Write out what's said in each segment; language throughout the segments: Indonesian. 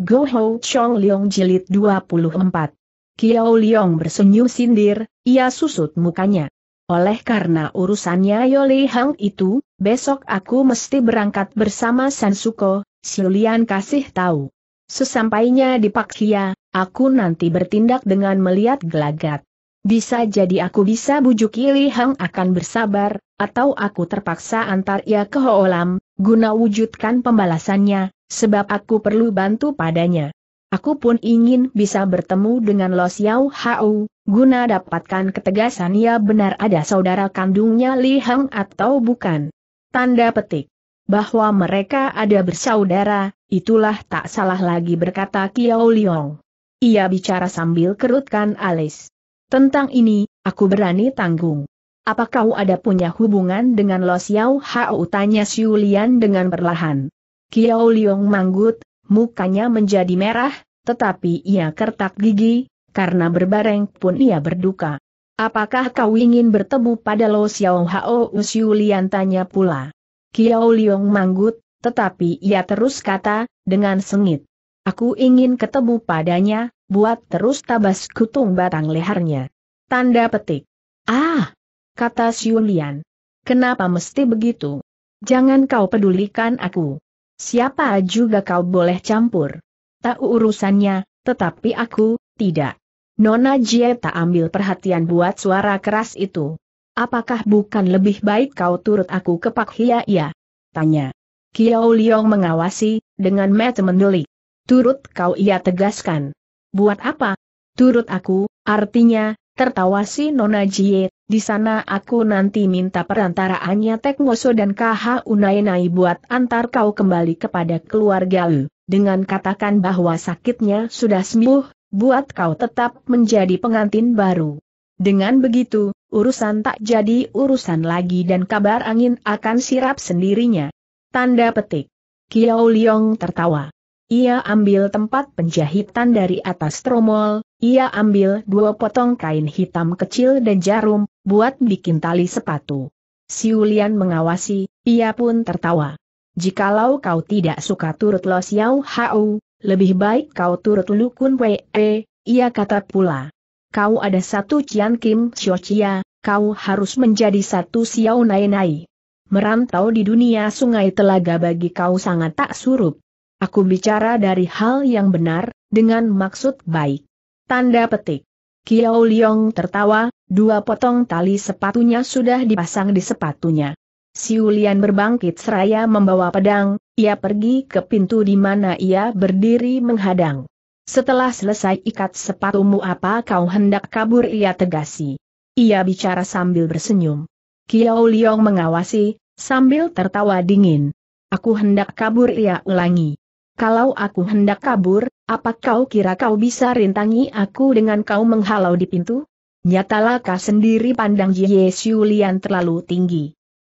Go Ho Chong Leong Jilid 24. Kiao Leong bersenyum sindir, ia susut mukanya. Oleh karena urusannya Yole Hang itu, besok aku mesti berangkat bersama Sansuko, Siulian kasih tahu. Sesampainya di Paksia, aku nanti bertindak dengan melihat gelagat. Bisa jadi aku bisa bujuk Yole Hang akan bersabar, atau aku terpaksa antar ia ke Hoolam, guna wujudkan pembalasannya, sebab aku perlu bantu padanya. Aku pun ingin bisa bertemu dengan Lo Xiao Hao, guna dapatkan ketegasan ia ya benar ada saudara kandungnya Li Hang atau bukan. Tanda petik. Bahwa mereka ada bersaudara, itulah tak salah lagi berkata Kiao Liong. Ia bicara sambil kerutkan alis. Tentang ini, aku berani tanggung. Apa kau ada punya hubungan dengan Lo Xiao Hao? Tanya Xiu Lian dengan perlahan. Kiao Liong manggut, mukanya menjadi merah, tetapi ia kertak gigi, karena berbareng pun ia berduka. Apakah kau ingin bertemu pada Lo Xiao Hao Usiu Lian tanya pula. Kiao Liong manggut, tetapi ia terus kata, dengan sengit. Aku ingin ketemu padanya, buat terus tabas kutung batang lehernya. Tanda petik. Ah! Kata Xiu Lian. Kenapa mesti begitu? Jangan kau pedulikan aku. Siapa juga kau boleh campur. Tahu urusannya, tetapi aku, tidak. Nona Jie tak ambil perhatian buat suara keras itu. Apakah bukan lebih baik kau turut aku ke Pak Hia ya? Tanya. Kiao Liong mengawasi, dengan mata mendelik. Turut kau ia tegaskan. Buat apa? Turut aku, artinya, Tertawa si Nona Jie, di sana aku nanti minta perantaraannya Tek Ngoso dan KH Unainai buat antar kau kembali kepada keluarga Lu, dengan katakan bahwa sakitnya sudah sembuh, buat kau tetap menjadi pengantin baru. Dengan begitu, urusan tak jadi urusan lagi dan kabar angin akan sirap sendirinya. Tanda petik. Kiao Liong tertawa. Ia ambil tempat penjahitan dari atas tromol, ia ambil dua potong kain hitam kecil dan jarum, buat bikin tali sepatu. Siulian mengawasi, ia pun tertawa. Jikalau kau tidak suka turut Lo Xiao Hao, lebih baik kau turut Lukun Wei, e, ia kata pula. Kau ada satu Cian Kim Xiao Chia, kau harus menjadi satu Xiao Nai Nai. Merantau di dunia sungai telaga bagi kau sangat tak surup. Aku bicara dari hal yang benar, dengan maksud baik. Tanda petik. Kiao Liong tertawa, dua potong tali sepatunya sudah dipasang di sepatunya. Siulian berbangkit seraya membawa pedang, ia pergi ke pintu di mana ia berdiri menghadang. Setelah selesai ikat sepatumu apa kau hendak kabur ia tegasi. Ia bicara sambil bersenyum. Kiao Liong mengawasi, sambil tertawa dingin. Aku hendak kabur ia ulangi. Kalau aku hendak kabur, apa kau kira kau bisa rintangi aku dengan kau menghalau di pintu? Nyatalah kau sendiri pandang Jie Siulian terlalu tinggi.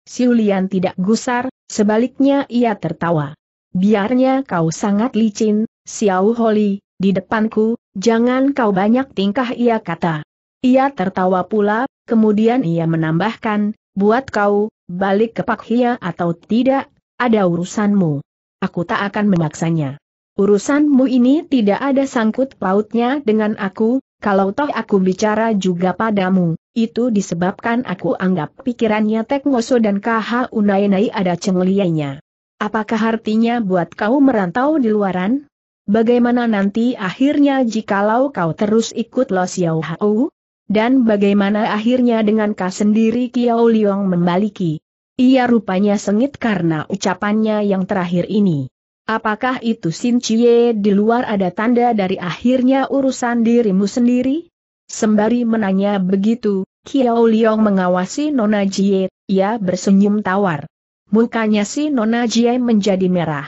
Siulian tidak gusar, sebaliknya ia tertawa. Biarnya kau sangat licin, Xiao Holi, di depanku, jangan kau banyak tingkah ia kata. Ia tertawa pula, kemudian ia menambahkan, buat kau, balik ke Pak Hia atau tidak, ada urusanmu aku tak akan memaksanya. Urusanmu ini tidak ada sangkut pautnya dengan aku, kalau toh aku bicara juga padamu, itu disebabkan aku anggap pikirannya Tek Ngoso dan KH Unainai ada cenglianya. Apakah artinya buat kau merantau di luaran? Bagaimana nanti akhirnya jikalau kau terus ikut Lo Xiao Hau? Dan bagaimana akhirnya dengan kau sendiri Kiao Liong membaliki? Ia rupanya sengit karena ucapannya yang terakhir ini. Apakah itu Sin Chie di luar ada tanda dari akhirnya urusan dirimu sendiri? Sembari menanya begitu, Kiao Liong mengawasi Nona Jie, ia bersenyum tawar. Mukanya si Nona Jie menjadi merah.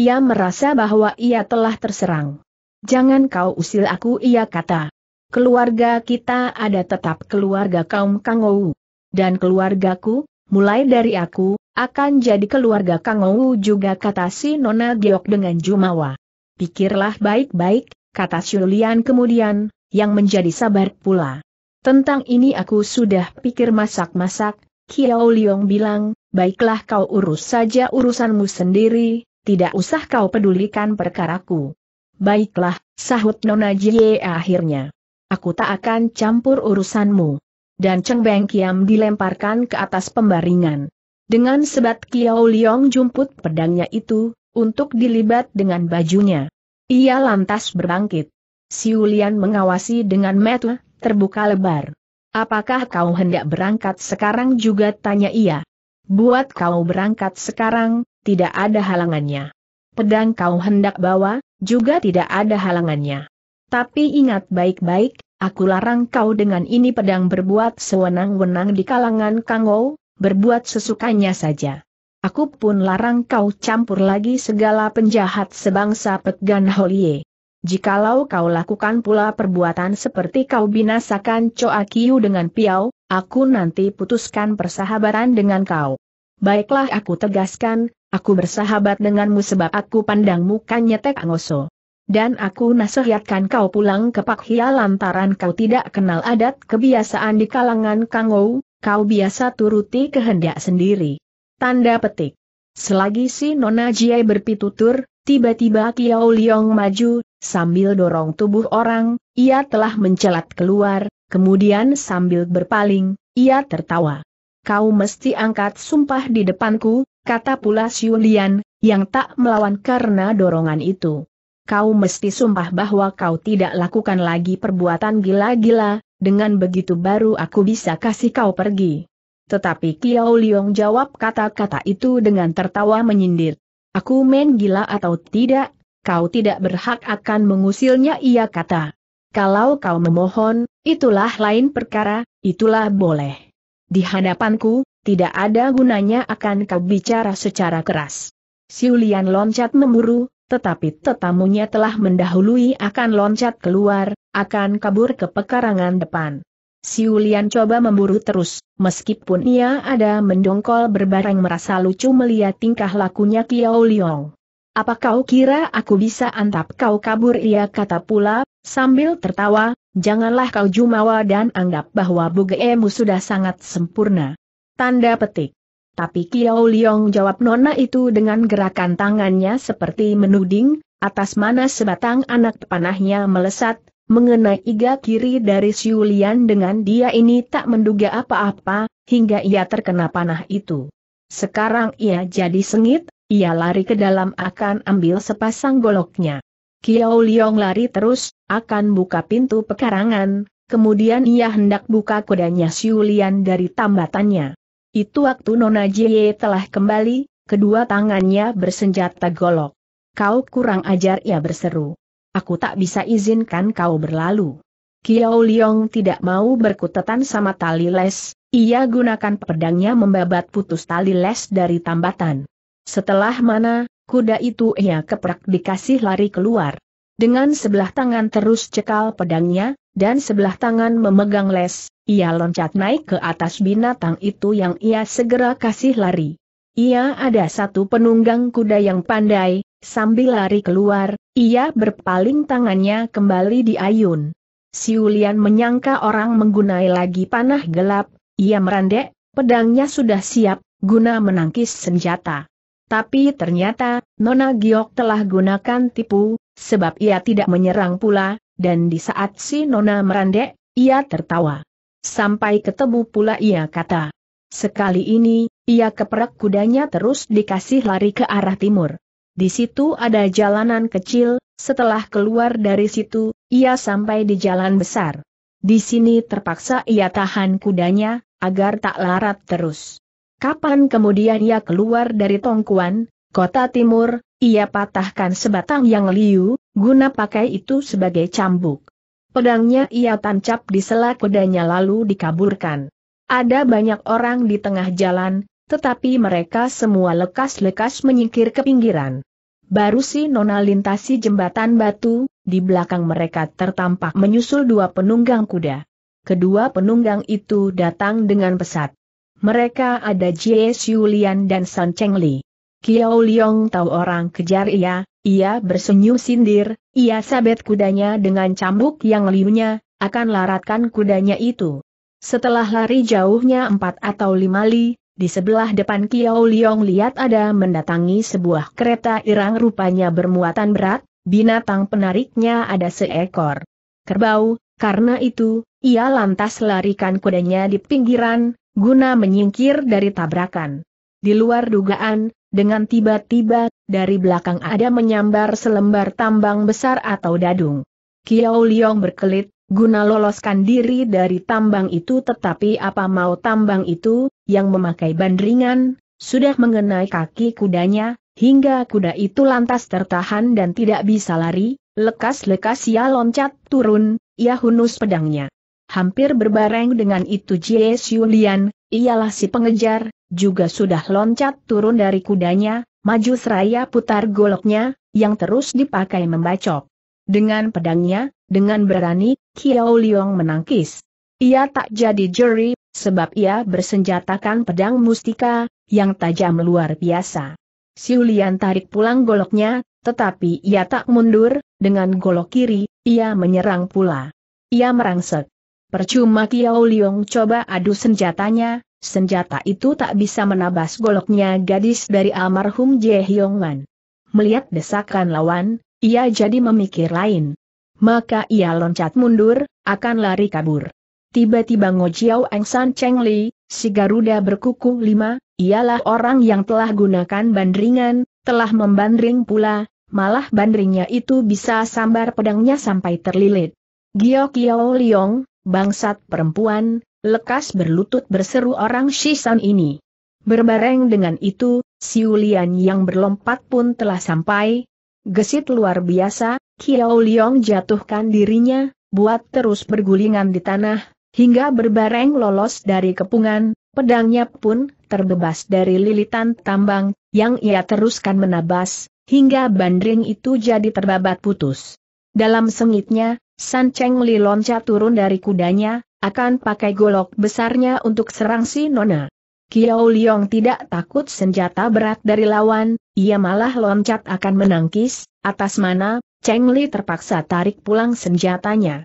Ia merasa bahwa ia telah terserang. Jangan kau usil aku ia kata. Keluarga kita ada tetap keluarga kaum Kangou. Dan keluargaku, mulai dari aku, akan jadi keluarga Kang Ou juga kata si Nona Giok dengan jumawa. Pikirlah baik-baik, kata Shulian kemudian, yang menjadi sabar pula. Tentang ini aku sudah pikir masak-masak, Kiao Liong bilang, baiklah kau urus saja urusanmu sendiri, tidak usah kau pedulikan perkaraku. Baiklah, sahut Nona Jie akhirnya. Aku tak akan campur urusanmu dan Cheng Beng Kiam dilemparkan ke atas pembaringan. Dengan sebat Kiao Liong jumput pedangnya itu, untuk dilibat dengan bajunya. Ia lantas berbangkit. Siulian mengawasi dengan mata terbuka lebar. Apakah kau hendak berangkat sekarang juga tanya ia. Buat kau berangkat sekarang, tidak ada halangannya. Pedang kau hendak bawa, juga tidak ada halangannya. Tapi ingat baik-baik, Aku larang kau dengan ini pedang berbuat sewenang-wenang di kalangan Kangou, berbuat sesukanya saja. Aku pun larang kau campur lagi segala penjahat sebangsa Pegan Holie. Jikalau kau lakukan pula perbuatan seperti kau binasakan Choa Kiu dengan Piao, aku nanti putuskan persahabatan dengan kau. Baiklah aku tegaskan, aku bersahabat denganmu sebab aku pandang mukanya Tek Angoso. Dan aku nasihatkan kau pulang ke Pak Hia lantaran kau tidak kenal adat kebiasaan di kalangan Kangou, kau biasa turuti kehendak sendiri. Tanda petik. Selagi si Nona Jiai berpitutur, tiba-tiba Kiao Liong maju, sambil dorong tubuh orang, ia telah mencelat keluar, kemudian sambil berpaling, ia tertawa. Kau mesti angkat sumpah di depanku, kata pula Siulian, yang tak melawan karena dorongan itu kau mesti sumpah bahwa kau tidak lakukan lagi perbuatan gila-gila, dengan begitu baru aku bisa kasih kau pergi. Tetapi Kiao Liong jawab kata-kata itu dengan tertawa menyindir. Aku main gila atau tidak, kau tidak berhak akan mengusilnya ia kata. Kalau kau memohon, itulah lain perkara, itulah boleh. Di hadapanku, tidak ada gunanya akan kau bicara secara keras. Siulian loncat memburu. Tetapi tetamunya telah mendahului akan loncat keluar, akan kabur ke pekarangan depan. Siulian coba memburu terus, meskipun ia ada mendongkol berbareng merasa lucu melihat tingkah lakunya Kiao Liong. Apa kau kira aku bisa antap kau kabur ia kata pula, sambil tertawa, janganlah kau jumawa dan anggap bahwa bugeemu sudah sangat sempurna. Tanda petik. Tapi Kiao Liong jawab nona itu dengan gerakan tangannya seperti menuding, atas mana sebatang anak panahnya melesat, mengenai iga kiri dari Siulian dengan dia ini tak menduga apa-apa, hingga ia terkena panah itu. Sekarang ia jadi sengit, ia lari ke dalam akan ambil sepasang goloknya. Kiao Liong lari terus, akan buka pintu pekarangan, kemudian ia hendak buka kudanya Siulian dari tambatannya. Itu waktu Nona Jie telah kembali, kedua tangannya bersenjata golok. Kau kurang ajar ia berseru. Aku tak bisa izinkan kau berlalu. Kiao Liong tidak mau berkutetan sama tali les, ia gunakan pedangnya membabat putus tali les dari tambatan. Setelah mana, kuda itu ia keprak dikasih lari keluar. Dengan sebelah tangan terus cekal pedangnya, dan sebelah tangan memegang les, ia loncat naik ke atas binatang itu yang ia segera kasih lari. Ia ada satu penunggang kuda yang pandai, sambil lari keluar, ia berpaling tangannya kembali di ayun. Si Siulian menyangka orang menggunai lagi panah gelap, ia merandek, pedangnya sudah siap, guna menangkis senjata. Tapi ternyata, Nona Giok telah gunakan tipu, sebab ia tidak menyerang pula, dan di saat si Nona merandek, ia tertawa. Sampai ketemu pula ia kata. Sekali ini, ia keperak kudanya terus dikasih lari ke arah timur. Di situ ada jalanan kecil, setelah keluar dari situ, ia sampai di jalan besar. Di sini terpaksa ia tahan kudanya, agar tak larat terus. Kapan kemudian ia keluar dari Tongkuan, kota timur, ia patahkan sebatang yang liu, guna pakai itu sebagai cambuk. Pedangnya ia tancap di sela kudanya lalu dikaburkan. Ada banyak orang di tengah jalan, tetapi mereka semua lekas-lekas menyingkir ke pinggiran. Baru si Nona lintasi jembatan batu, di belakang mereka tertampak menyusul dua penunggang kuda. Kedua penunggang itu datang dengan pesat. Mereka ada Jie Xiulian dan San Cheng Li. Kiao Liong tahu orang kejar ia, ia bersenyum sindir, ia sabet kudanya dengan cambuk yang liunya, akan laratkan kudanya itu. Setelah lari jauhnya empat atau lima li, di sebelah depan Kiao Liong lihat ada mendatangi sebuah kereta irang rupanya bermuatan berat, binatang penariknya ada seekor kerbau, karena itu, ia lantas larikan kudanya di pinggiran, guna menyingkir dari tabrakan. Di luar dugaan, dengan tiba-tiba, dari belakang ada menyambar selembar tambang besar atau dadung. Kiao Liong berkelit, guna loloskan diri dari tambang itu tetapi apa mau tambang itu, yang memakai bandringan, sudah mengenai kaki kudanya, hingga kuda itu lantas tertahan dan tidak bisa lari, lekas-lekas ia loncat turun, ia hunus pedangnya. Hampir berbareng dengan itu Jie Xiu Lian. Ialah si pengejar, juga sudah loncat turun dari kudanya, maju seraya putar goloknya, yang terus dipakai membacok. Dengan pedangnya, dengan berani, Kiao Liong menangkis. Ia tak jadi juri, sebab ia bersenjatakan pedang mustika, yang tajam luar biasa. Siulian tarik pulang goloknya, tetapi ia tak mundur, dengan golok kiri, ia menyerang pula. Ia merangsek. Percuma Kiao Liong coba adu senjatanya, senjata itu tak bisa menabas goloknya gadis dari almarhum Jie Hyongwan. Melihat desakan lawan, ia jadi memikir lain. Maka ia loncat mundur, akan lari kabur. Tiba-tiba Ngo Jiao Engsan Cheng Li, si Garuda berkuku lima, ialah orang yang telah gunakan bandringan, telah membandring pula, malah bandringnya itu bisa sambar pedangnya sampai terlilit. Gio Kiao Liong, Bangsat perempuan, lekas berlutut berseru orang Shisan ini. Berbareng dengan itu, Siulian yang berlompat pun telah sampai. Gesit luar biasa, Kiao Liong jatuhkan dirinya, buat terus bergulingan di tanah, hingga berbareng lolos dari kepungan, pedangnya pun terbebas dari lilitan tambang, yang ia teruskan menabas, hingga bandring itu jadi terbabat putus. Dalam sengitnya, San Cheng Li loncat turun dari kudanya, akan pakai golok besarnya untuk serang si Nona. Kiao Liong tidak takut senjata berat dari lawan, ia malah loncat akan menangkis, atas mana, Cheng Li terpaksa tarik pulang senjatanya.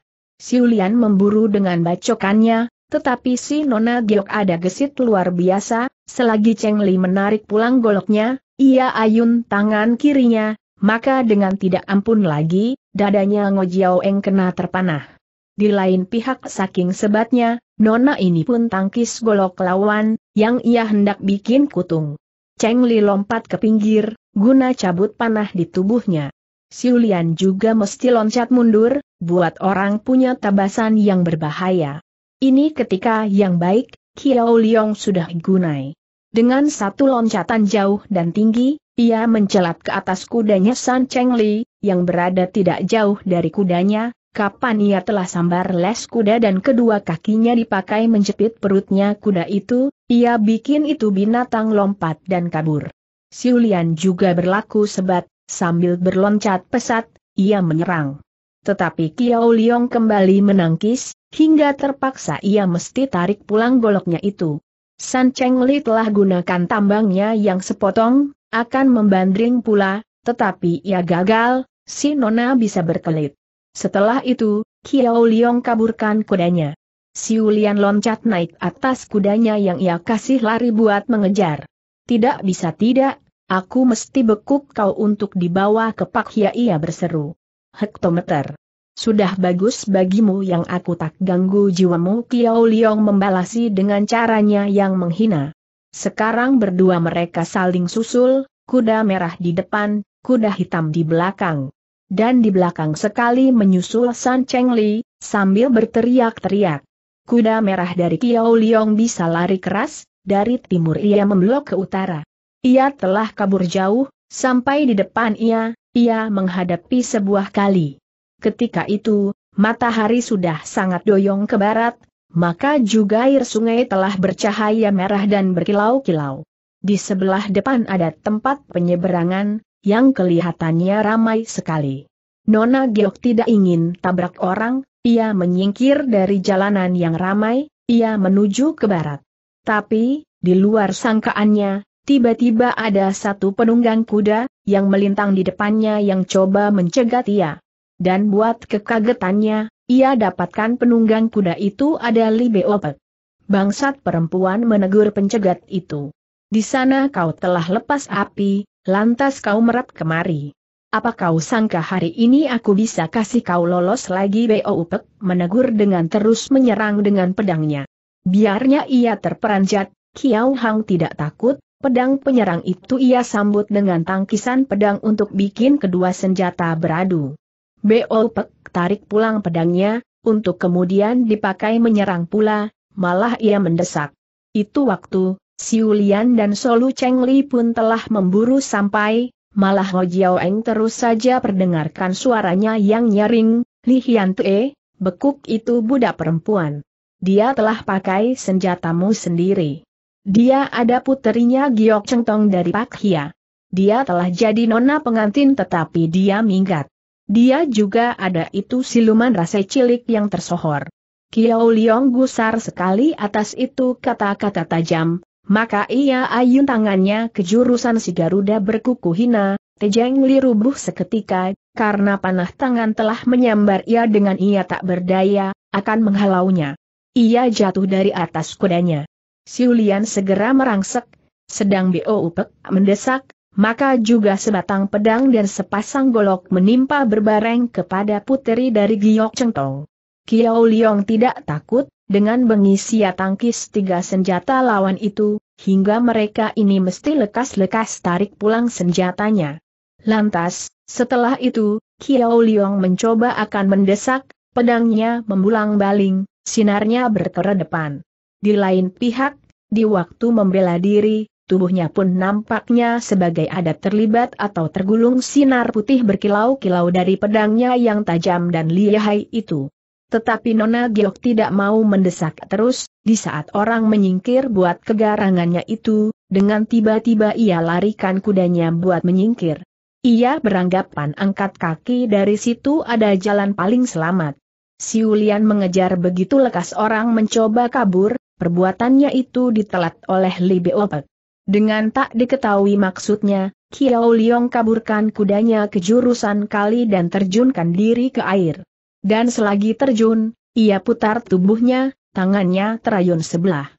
Lian memburu dengan bacokannya, tetapi si Nona Giok ada gesit luar biasa, selagi Cheng Li menarik pulang goloknya, ia ayun tangan kirinya, maka dengan tidak ampun lagi, dadanya Ngo Jiao Eng kena terpanah. Di lain pihak saking sebatnya, nona ini pun tangkis golok lawan, yang ia hendak bikin kutung. Cheng Li lompat ke pinggir, guna cabut panah di tubuhnya. Siulian juga mesti loncat mundur, buat orang punya tabasan yang berbahaya. Ini ketika yang baik, Kiao Liong sudah gunai. Dengan satu loncatan jauh dan tinggi, ia mencelat ke atas kudanya San Cheng Li, yang berada tidak jauh dari kudanya, kapan ia telah sambar les kuda dan kedua kakinya dipakai menjepit perutnya kuda itu, ia bikin itu binatang lompat dan kabur. Siulian juga berlaku sebat, sambil berloncat pesat, ia menyerang. Tetapi Kiao Liong kembali menangkis, hingga terpaksa ia mesti tarik pulang goloknya itu. San Cheng Li telah gunakan tambangnya yang sepotong, akan membandring pula, tetapi ia gagal, si Nona bisa berkelit. Setelah itu, Kiao Liong kaburkan kudanya. Si Ulian loncat naik atas kudanya yang ia kasih lari buat mengejar. Tidak bisa tidak, aku mesti bekuk kau untuk dibawa ke Pak Hia ia berseru. Hektometer. Sudah bagus bagimu yang aku tak ganggu jiwamu Kiao Liong membalasi dengan caranya yang menghina. Sekarang berdua mereka saling susul, kuda merah di depan, kuda hitam di belakang. Dan di belakang sekali menyusul San Cheng Li, sambil berteriak-teriak. Kuda merah dari Kiao Liong bisa lari keras, dari timur ia memblok ke utara. Ia telah kabur jauh, sampai di depan ia, ia menghadapi sebuah kali. Ketika itu, matahari sudah sangat doyong ke barat, maka juga air sungai telah bercahaya merah dan berkilau-kilau. Di sebelah depan ada tempat penyeberangan, yang kelihatannya ramai sekali. Nona Geok tidak ingin tabrak orang, ia menyingkir dari jalanan yang ramai, ia menuju ke barat. Tapi, di luar sangkaannya, tiba-tiba ada satu penunggang kuda, yang melintang di depannya yang coba mencegat ia. Dan buat kekagetannya, ia dapatkan penunggang kuda itu ada Libeopet. Bangsat perempuan menegur pencegat itu. Di sana kau telah lepas api, lantas kau merap kemari. Apa kau sangka hari ini aku bisa kasih kau lolos lagi Beoupek menegur dengan terus menyerang dengan pedangnya. Biarnya ia terperanjat, Kiao Hang tidak takut, pedang penyerang itu ia sambut dengan tangkisan pedang untuk bikin kedua senjata beradu. Beoupek tarik pulang pedangnya, untuk kemudian dipakai menyerang pula, malah ia mendesak. Itu waktu, Siulian dan Solu Cheng Li pun telah memburu sampai, malah Ho Jiao Eng terus saja perdengarkan suaranya yang nyaring, Li Hian Tue, bekuk itu budak perempuan. Dia telah pakai senjatamu sendiri. Dia ada puterinya Giok Cheng Tong dari Pak Hia. Dia telah jadi nona pengantin tetapi dia minggat. Dia juga ada itu siluman rasa cilik yang tersohor. Kiau Liong gusar sekali atas itu kata-kata tajam, maka ia ayun tangannya ke jurusan si Garuda berkuku hina, Tejeng Li rubuh seketika, karena panah tangan telah menyambar ia dengan ia tak berdaya, akan menghalaunya. Ia jatuh dari atas kudanya. Siulian segera merangsek, sedang Bo Upek mendesak, maka juga sebatang pedang dan sepasang golok menimpa berbareng kepada puteri dari Giok Chengtong. Kiao Liong tidak takut, dengan mengisi tangkis tiga senjata lawan itu, hingga mereka ini mesti lekas-lekas tarik pulang senjatanya. Lantas, setelah itu, Kiao Liong mencoba akan mendesak, pedangnya membulang baling, sinarnya berkera depan. Di lain pihak, di waktu membela diri, tubuhnya pun nampaknya sebagai ada terlibat atau tergulung sinar putih berkilau-kilau dari pedangnya yang tajam dan lihai itu. Tetapi Nona Giok tidak mau mendesak terus, di saat orang menyingkir buat kegarangannya itu, dengan tiba-tiba ia larikan kudanya buat menyingkir. Ia beranggapan angkat kaki dari situ ada jalan paling selamat. Si Ulian mengejar begitu lekas orang mencoba kabur, perbuatannya itu ditelat oleh Libe Opek. Dengan tak diketahui maksudnya, Kiao Liong kaburkan kudanya ke jurusan kali dan terjunkan diri ke air. Dan selagi terjun, ia putar tubuhnya, tangannya terayun sebelah.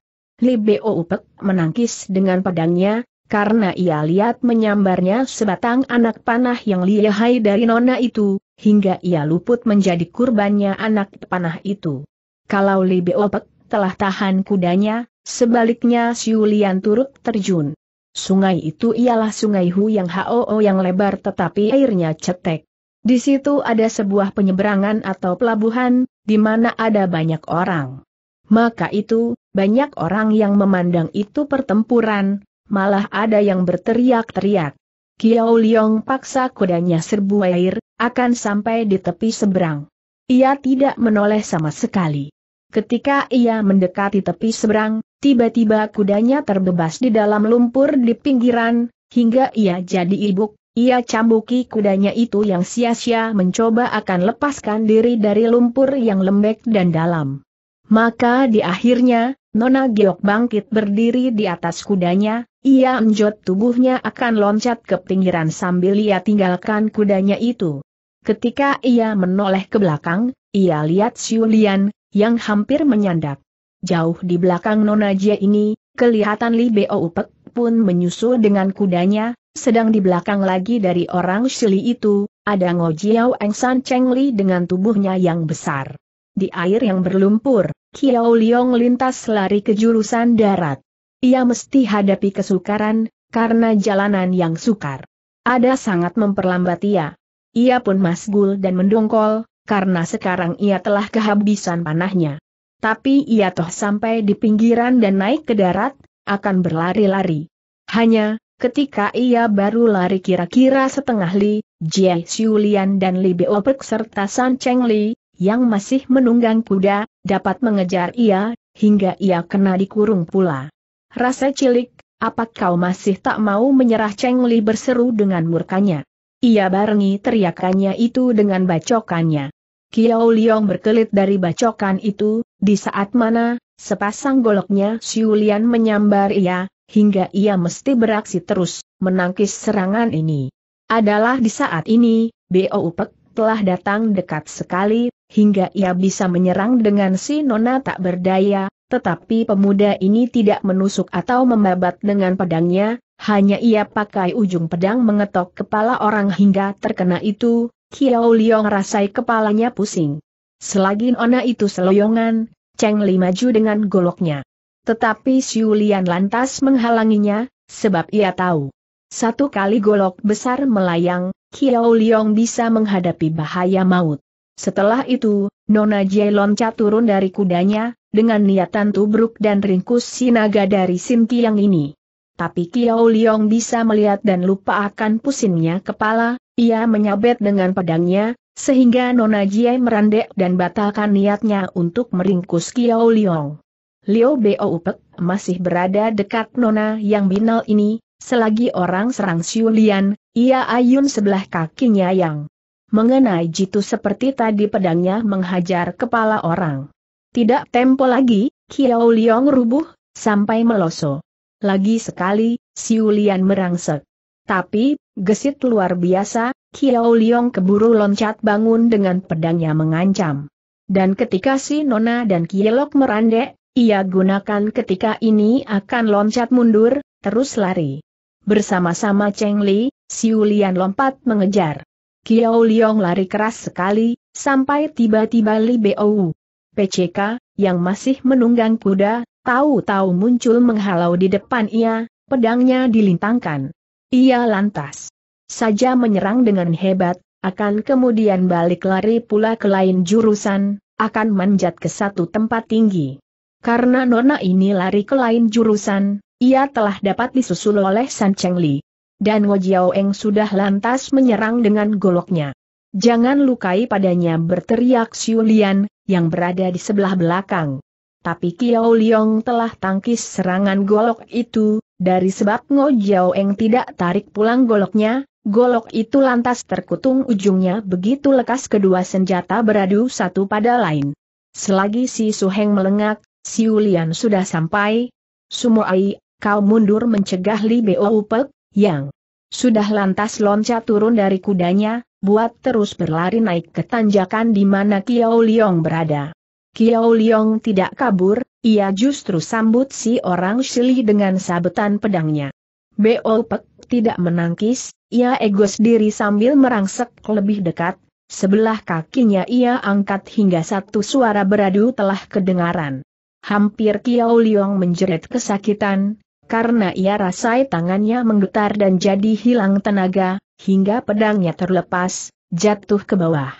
Li Beo Upek menangkis dengan pedangnya, karena ia lihat menyambarnya sebatang anak panah yang lihai dari nona itu, hingga ia luput menjadi kurbannya anak panah itu. Kalau Li Beo Pek telah tahan kudanya, Sebaliknya Siulian turut terjun. Sungai itu ialah sungai Hu yang Hoo yang lebar tetapi airnya cetek. Di situ ada sebuah penyeberangan atau pelabuhan, di mana ada banyak orang. Maka itu, banyak orang yang memandang itu pertempuran, malah ada yang berteriak-teriak. Kiao Liong paksa kudanya serbu air, akan sampai di tepi seberang. Ia tidak menoleh sama sekali. Ketika ia mendekati tepi seberang, tiba-tiba kudanya terbebas di dalam lumpur di pinggiran, hingga ia jadi ibuk, ia cambuki kudanya itu yang sia-sia mencoba akan lepaskan diri dari lumpur yang lembek dan dalam. Maka di akhirnya, Nona Giok bangkit berdiri di atas kudanya, ia menjot tubuhnya akan loncat ke pinggiran sambil ia tinggalkan kudanya itu. Ketika ia menoleh ke belakang, ia lihat Siulian, yang hampir menyandak. Jauh di belakang Nona Jia ini, kelihatan Li Beo Upek pun menyusul dengan kudanya, sedang di belakang lagi dari orang Shili itu, ada Ngo Jiao Eng San Cheng Li dengan tubuhnya yang besar. Di air yang berlumpur, Kiao Liong lintas lari ke jurusan darat. Ia mesti hadapi kesukaran, karena jalanan yang sukar. Ada sangat memperlambat ia. Ia pun masgul dan mendongkol, karena sekarang ia telah kehabisan panahnya. Tapi ia toh sampai di pinggiran dan naik ke darat, akan berlari-lari. Hanya, ketika ia baru lari kira-kira setengah li, Jie Xiulian dan Li Beopek serta San Cheng Li, yang masih menunggang kuda, dapat mengejar ia, hingga ia kena dikurung pula. Rasa cilik, apa kau masih tak mau menyerah Cheng Li berseru dengan murkanya. Ia barengi teriakannya itu dengan bacokannya. Kiao Liong berkelit dari bacokan itu, di saat mana, sepasang goloknya Siulian menyambar ia, hingga ia mesti beraksi terus, menangkis serangan ini. Adalah di saat ini, Bo Upek telah datang dekat sekali, hingga ia bisa menyerang dengan si Nona tak berdaya, tetapi pemuda ini tidak menusuk atau membabat dengan pedangnya, hanya ia pakai ujung pedang mengetok kepala orang hingga terkena itu, Kiao Liong rasai kepalanya pusing. Selagi Nona itu seloyongan, Cheng Li maju dengan goloknya. Tetapi Xiu Lian lantas menghalanginya, sebab ia tahu. Satu kali golok besar melayang, Kiao Liong bisa menghadapi bahaya maut. Setelah itu, Nona Jie loncat turun dari kudanya, dengan niatan tubruk dan ringkus sinaga dari Kiang ini. Tapi Kiao Liong bisa melihat dan lupa akan pusingnya kepala, ia menyabet dengan pedangnya, sehingga Nona Jiai merandek dan batalkan niatnya untuk meringkus Kiao Liong. Liu Bo Upek masih berada dekat Nona yang binal ini, selagi orang serang Lian, ia ayun sebelah kakinya yang mengenai jitu seperti tadi pedangnya menghajar kepala orang. Tidak tempo lagi, Kiao Liong rubuh, sampai meloso. Lagi sekali, Lian merangsek. Tapi, gesit luar biasa, Kiao Liong keburu loncat bangun dengan pedangnya mengancam. Dan ketika si Nona dan Kielok merandek, ia gunakan ketika ini akan loncat mundur, terus lari. Bersama-sama Cheng Li, Siu Lian lompat mengejar. Kiao Liong lari keras sekali, sampai tiba-tiba Li Bou. PCK, yang masih menunggang kuda, tahu-tahu muncul menghalau di depan ia, pedangnya dilintangkan. Ia lantas saja menyerang dengan hebat, akan kemudian balik lari pula ke lain jurusan, akan manjat ke satu tempat tinggi. Karena nona ini lari ke lain jurusan, ia telah dapat disusul oleh San Cheng Li. Dan Wo Jiao sudah lantas menyerang dengan goloknya. Jangan lukai padanya berteriak Xiu Lian, yang berada di sebelah belakang. Tapi Kiao Liong telah tangkis serangan golok itu, dari sebab Ngo Jiao Eng tidak tarik pulang goloknya, golok itu lantas terkutung ujungnya begitu lekas kedua senjata beradu satu pada lain. Selagi si Suheng melengak, si Ulian sudah sampai. Sumoai, kau mundur mencegah Li Beo Upek, yang sudah lantas loncat turun dari kudanya, buat terus berlari naik ke tanjakan di mana Kiao Liong berada. Kiao Liong tidak kabur, ia justru sambut si orang Shili dengan sabetan pedangnya. Beolpek tidak menangkis, ia egos diri sambil merangsek lebih dekat, sebelah kakinya ia angkat hingga satu suara beradu telah kedengaran. Hampir Kiau Liong menjerit kesakitan, karena ia rasai tangannya menggetar dan jadi hilang tenaga, hingga pedangnya terlepas, jatuh ke bawah.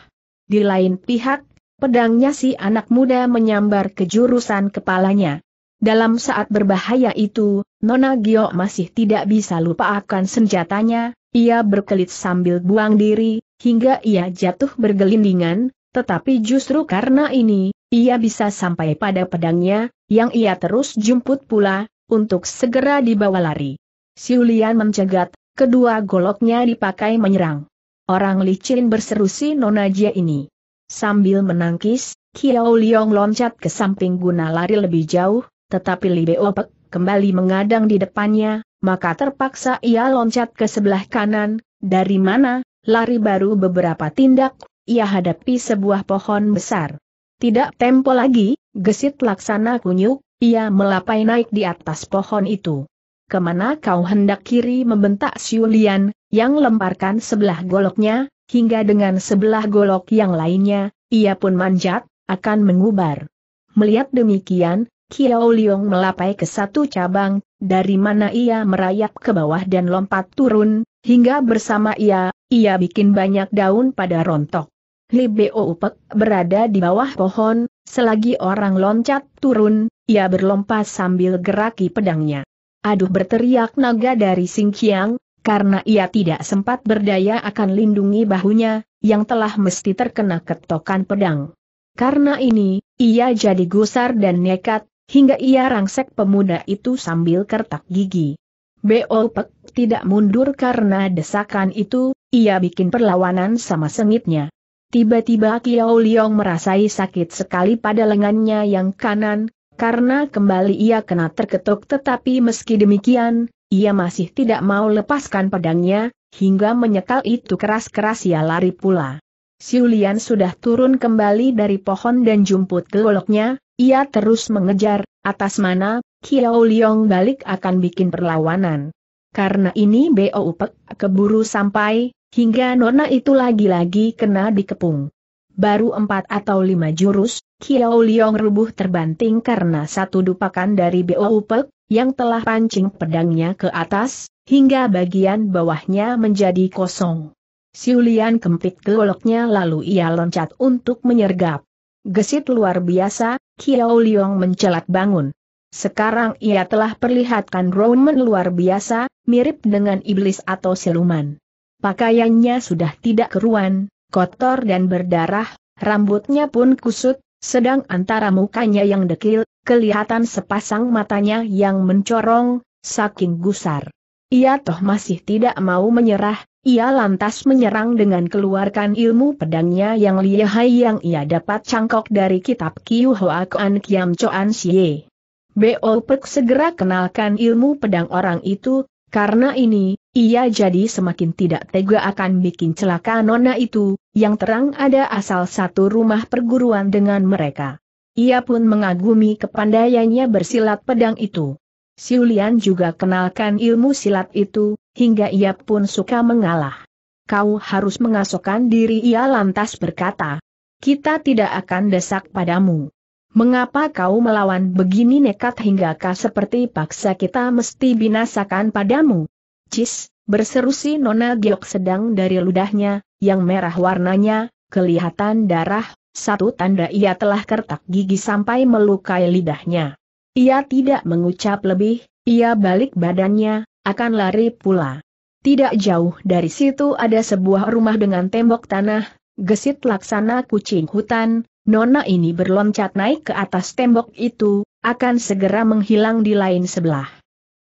Di lain pihak, Pedangnya si anak muda menyambar ke jurusan kepalanya. Dalam saat berbahaya itu, Nona Gio masih tidak bisa lupa akan senjatanya, ia berkelit sambil buang diri, hingga ia jatuh bergelindingan, tetapi justru karena ini, ia bisa sampai pada pedangnya, yang ia terus jemput pula, untuk segera dibawa lari. Siulian mencegat, kedua goloknya dipakai menyerang. Orang licin berseru si Nona Gio ini. Sambil menangkis, Kiao Liong loncat ke samping guna lari lebih jauh, tetapi Li Beopek kembali mengadang di depannya, maka terpaksa ia loncat ke sebelah kanan, dari mana, lari baru beberapa tindak, ia hadapi sebuah pohon besar. Tidak tempo lagi, gesit laksana kunyuk, ia melapai naik di atas pohon itu. Kemana kau hendak kiri membentak Siulian, yang lemparkan sebelah goloknya, Hingga dengan sebelah golok yang lainnya, ia pun manjat, akan mengubar. Melihat demikian, Kiao Liong melapai ke satu cabang, dari mana ia merayap ke bawah dan lompat turun, hingga bersama ia, ia bikin banyak daun pada rontok. Li Bo Upek berada di bawah pohon, selagi orang loncat turun, ia berlompat sambil geraki pedangnya. Aduh berteriak naga dari Singkiang, karena ia tidak sempat berdaya akan lindungi bahunya, yang telah mesti terkena ketokan pedang. Karena ini, ia jadi gusar dan nekat, hingga ia rangsek pemuda itu sambil kertak gigi. Beopek tidak mundur karena desakan itu, ia bikin perlawanan sama sengitnya. Tiba-tiba Kiao Liong merasai sakit sekali pada lengannya yang kanan, karena kembali ia kena terketuk tetapi meski demikian, ia masih tidak mau lepaskan pedangnya, hingga menyekal itu keras-keras ia lari pula. Siulian sudah turun kembali dari pohon dan jumput goloknya, ia terus mengejar, atas mana, Kiao Liong balik akan bikin perlawanan. Karena ini Bo Upek keburu sampai, hingga nona itu lagi-lagi kena dikepung. Baru empat atau lima jurus, Kiao Liong rubuh terbanting karena satu dupakan dari Bo Upek, yang telah pancing pedangnya ke atas, hingga bagian bawahnya menjadi kosong. Siulian kempit geloknya lalu ia loncat untuk menyergap. Gesit luar biasa, Kiao Liong mencelat bangun. Sekarang ia telah perlihatkan Roman luar biasa, mirip dengan iblis atau siluman. Pakaiannya sudah tidak keruan, kotor dan berdarah, rambutnya pun kusut, sedang antara mukanya yang dekil, kelihatan sepasang matanya yang mencorong, saking gusar. Ia toh masih tidak mau menyerah, ia lantas menyerang dengan keluarkan ilmu pedangnya yang lihai yang ia dapat cangkok dari kitab Kiyu Hoa Kuan Kiam Choan Xie. Bo Pek segera kenalkan ilmu pedang orang itu, karena ini, ia jadi semakin tidak tega akan bikin celaka nona itu, yang terang ada asal satu rumah perguruan dengan mereka. Ia pun mengagumi kepandaiannya bersilat pedang itu. Siulian juga kenalkan ilmu silat itu, hingga ia pun suka mengalah. Kau harus mengasokkan diri ia lantas berkata. Kita tidak akan desak padamu. Mengapa kau melawan begini nekat hingga kau seperti paksa kita mesti binasakan padamu? Cis, berseru si Nona Giok sedang dari ludahnya, yang merah warnanya, kelihatan darah, satu tanda ia telah kertak gigi sampai melukai lidahnya. Ia tidak mengucap lebih, ia balik badannya, akan lari pula. Tidak jauh dari situ ada sebuah rumah dengan tembok tanah, gesit laksana kucing hutan, nona ini berloncat naik ke atas tembok itu, akan segera menghilang di lain sebelah.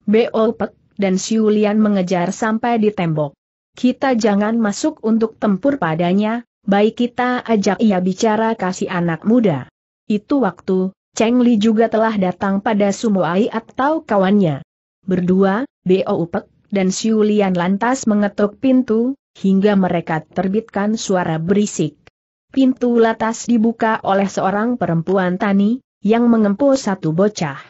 Bo Pek dan Siulian mengejar sampai di tembok. Kita jangan masuk untuk tempur padanya, baik kita ajak ia bicara kasih anak muda. Itu waktu, Cheng Li juga telah datang pada Sumoai atau kawannya. Berdua, Bo Upek dan Siulian lantas mengetuk pintu, hingga mereka terbitkan suara berisik. Pintu lantas dibuka oleh seorang perempuan tani, yang mengempul satu bocah.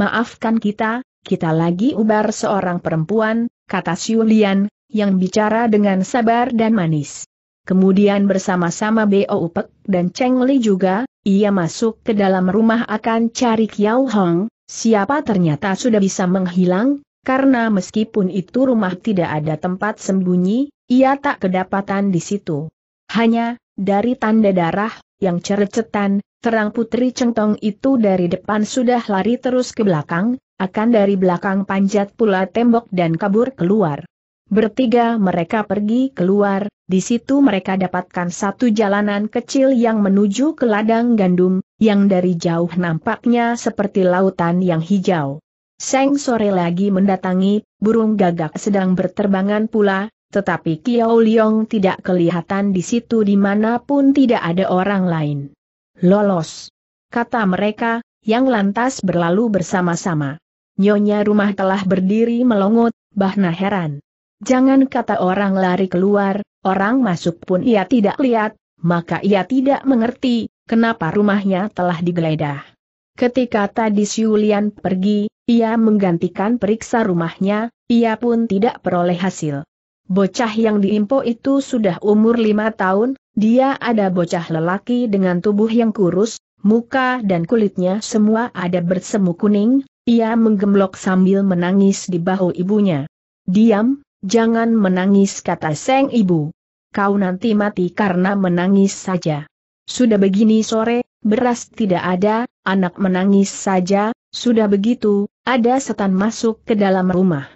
Maafkan kita, kita lagi ubar seorang perempuan, kata Siulian, yang bicara dengan sabar dan manis. Kemudian bersama-sama Bo Upek dan Cheng Li juga, ia masuk ke dalam rumah akan cari Kiao Hong, siapa ternyata sudah bisa menghilang, karena meskipun itu rumah tidak ada tempat sembunyi, ia tak kedapatan di situ. Hanya, dari tanda darah, yang cerecetan, terang putri Cheng Tong itu dari depan sudah lari terus ke belakang, akan dari belakang panjat pula tembok dan kabur keluar. Bertiga mereka pergi keluar, di situ mereka dapatkan satu jalanan kecil yang menuju ke ladang gandum, yang dari jauh nampaknya seperti lautan yang hijau. Seng sore lagi mendatangi, burung gagak sedang berterbangan pula, tetapi Kiao Liong tidak kelihatan di situ dimanapun tidak ada orang lain. Lolos. Kata mereka, yang lantas berlalu bersama-sama. Nyonya rumah telah berdiri melongot, bahna heran. Jangan kata orang lari keluar, orang masuk pun ia tidak lihat, maka ia tidak mengerti, kenapa rumahnya telah digeledah. Ketika tadi Siulian pergi, ia menggantikan periksa rumahnya, ia pun tidak peroleh hasil. Bocah yang diimpo itu sudah umur lima tahun, dia ada bocah lelaki dengan tubuh yang kurus, muka dan kulitnya semua ada bersemu kuning, ia menggemblok sambil menangis di bahu ibunya. Diam, Jangan menangis kata Seng Ibu. Kau nanti mati karena menangis saja. Sudah begini sore, beras tidak ada, anak menangis saja, sudah begitu, ada setan masuk ke dalam rumah.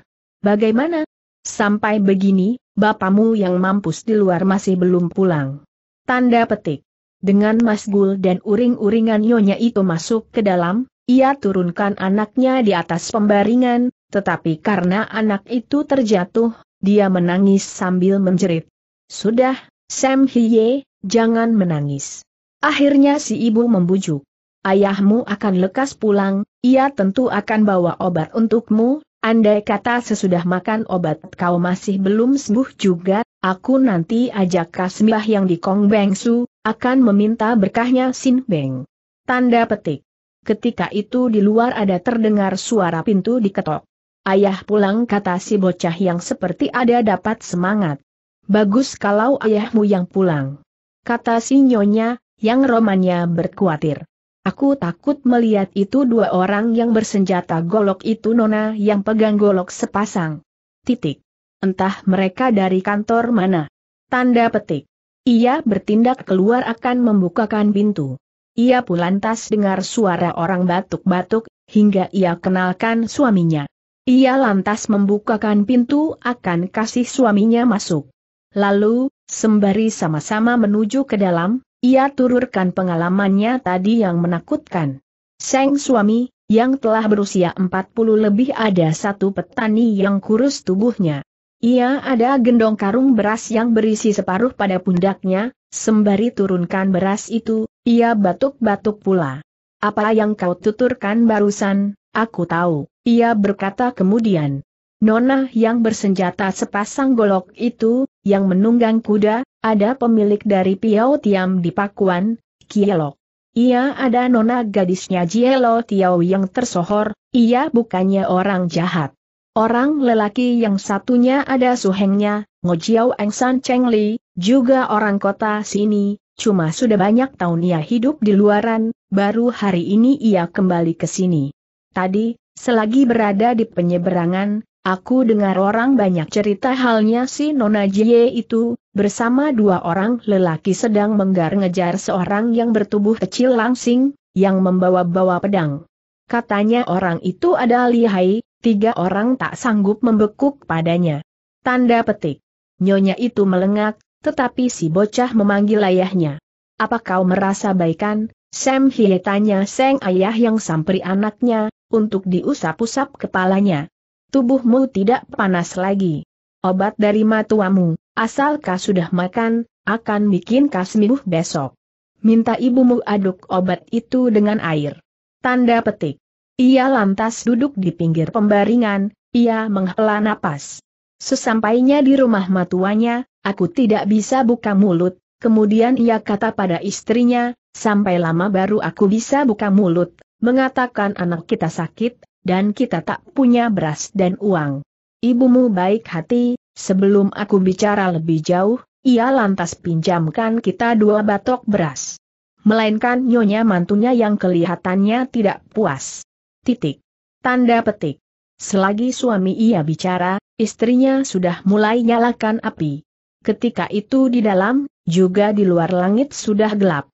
Bagaimana? Sampai begini, bapamu yang mampus di luar masih belum pulang. Tanda petik. Dengan Mas dan uring-uringan nyonya itu masuk ke dalam, ia turunkan anaknya di atas pembaringan, tetapi karena anak itu terjatuh, dia menangis sambil menjerit. Sudah, Sam Hiye, jangan menangis. Akhirnya si ibu membujuk. Ayahmu akan lekas pulang, ia tentu akan bawa obat untukmu, andai kata sesudah makan obat kau masih belum sembuh juga, aku nanti ajak kasmah yang di Kong Beng Su, akan meminta berkahnya Sin Beng. Tanda petik. Ketika itu di luar ada terdengar suara pintu diketok. Ayah pulang kata si bocah yang seperti ada dapat semangat. Bagus kalau ayahmu yang pulang. Kata si nyonya, yang romannya berkuatir. Aku takut melihat itu dua orang yang bersenjata golok itu nona yang pegang golok sepasang. Titik. Entah mereka dari kantor mana. Tanda petik. Ia bertindak keluar akan membukakan pintu. Ia pulantas dengar suara orang batuk-batuk, hingga ia kenalkan suaminya. Ia lantas membukakan pintu akan kasih suaminya masuk. Lalu, sembari sama-sama menuju ke dalam, ia tururkan pengalamannya tadi yang menakutkan. Seng suami, yang telah berusia 40 lebih ada satu petani yang kurus tubuhnya. Ia ada gendong karung beras yang berisi separuh pada pundaknya, sembari turunkan beras itu, ia batuk-batuk pula. Apa yang kau tuturkan barusan, Aku tahu, ia berkata kemudian. Nona yang bersenjata sepasang golok itu, yang menunggang kuda, ada pemilik dari Piao Tiam di Pakuan, Kielok. Ia ada nona gadisnya Jielo Tiao yang tersohor, ia bukannya orang jahat. Orang lelaki yang satunya ada suhengnya, Ngojiao Engsan Cheng Li, juga orang kota sini, cuma sudah banyak tahun ia hidup di luaran, baru hari ini ia kembali ke sini. Tadi, selagi berada di penyeberangan, aku dengar orang banyak cerita halnya si Nona Jie itu, bersama dua orang lelaki sedang menggar-ngejar seorang yang bertubuh kecil langsing, yang membawa-bawa pedang. Katanya orang itu ada lihai, tiga orang tak sanggup membekuk padanya. Tanda petik. Nyonya itu melengak, tetapi si bocah memanggil ayahnya. Apa kau merasa baikan, Sam Hie tanya Seng ayah yang samperi anaknya, untuk diusap-usap kepalanya. Tubuhmu tidak panas lagi. Obat dari matuamu, asal sudah makan, akan bikin kau besok. Minta ibumu aduk obat itu dengan air. Tanda petik. Ia lantas duduk di pinggir pembaringan, ia menghela napas. Sesampainya di rumah matuanya, aku tidak bisa buka mulut, kemudian ia kata pada istrinya, sampai lama baru aku bisa buka mulut, mengatakan anak kita sakit, dan kita tak punya beras dan uang. Ibumu baik hati, sebelum aku bicara lebih jauh, ia lantas pinjamkan kita dua batok beras. Melainkan nyonya mantunya yang kelihatannya tidak puas. Titik. Tanda petik. Selagi suami ia bicara, istrinya sudah mulai nyalakan api. Ketika itu di dalam, juga di luar langit sudah gelap.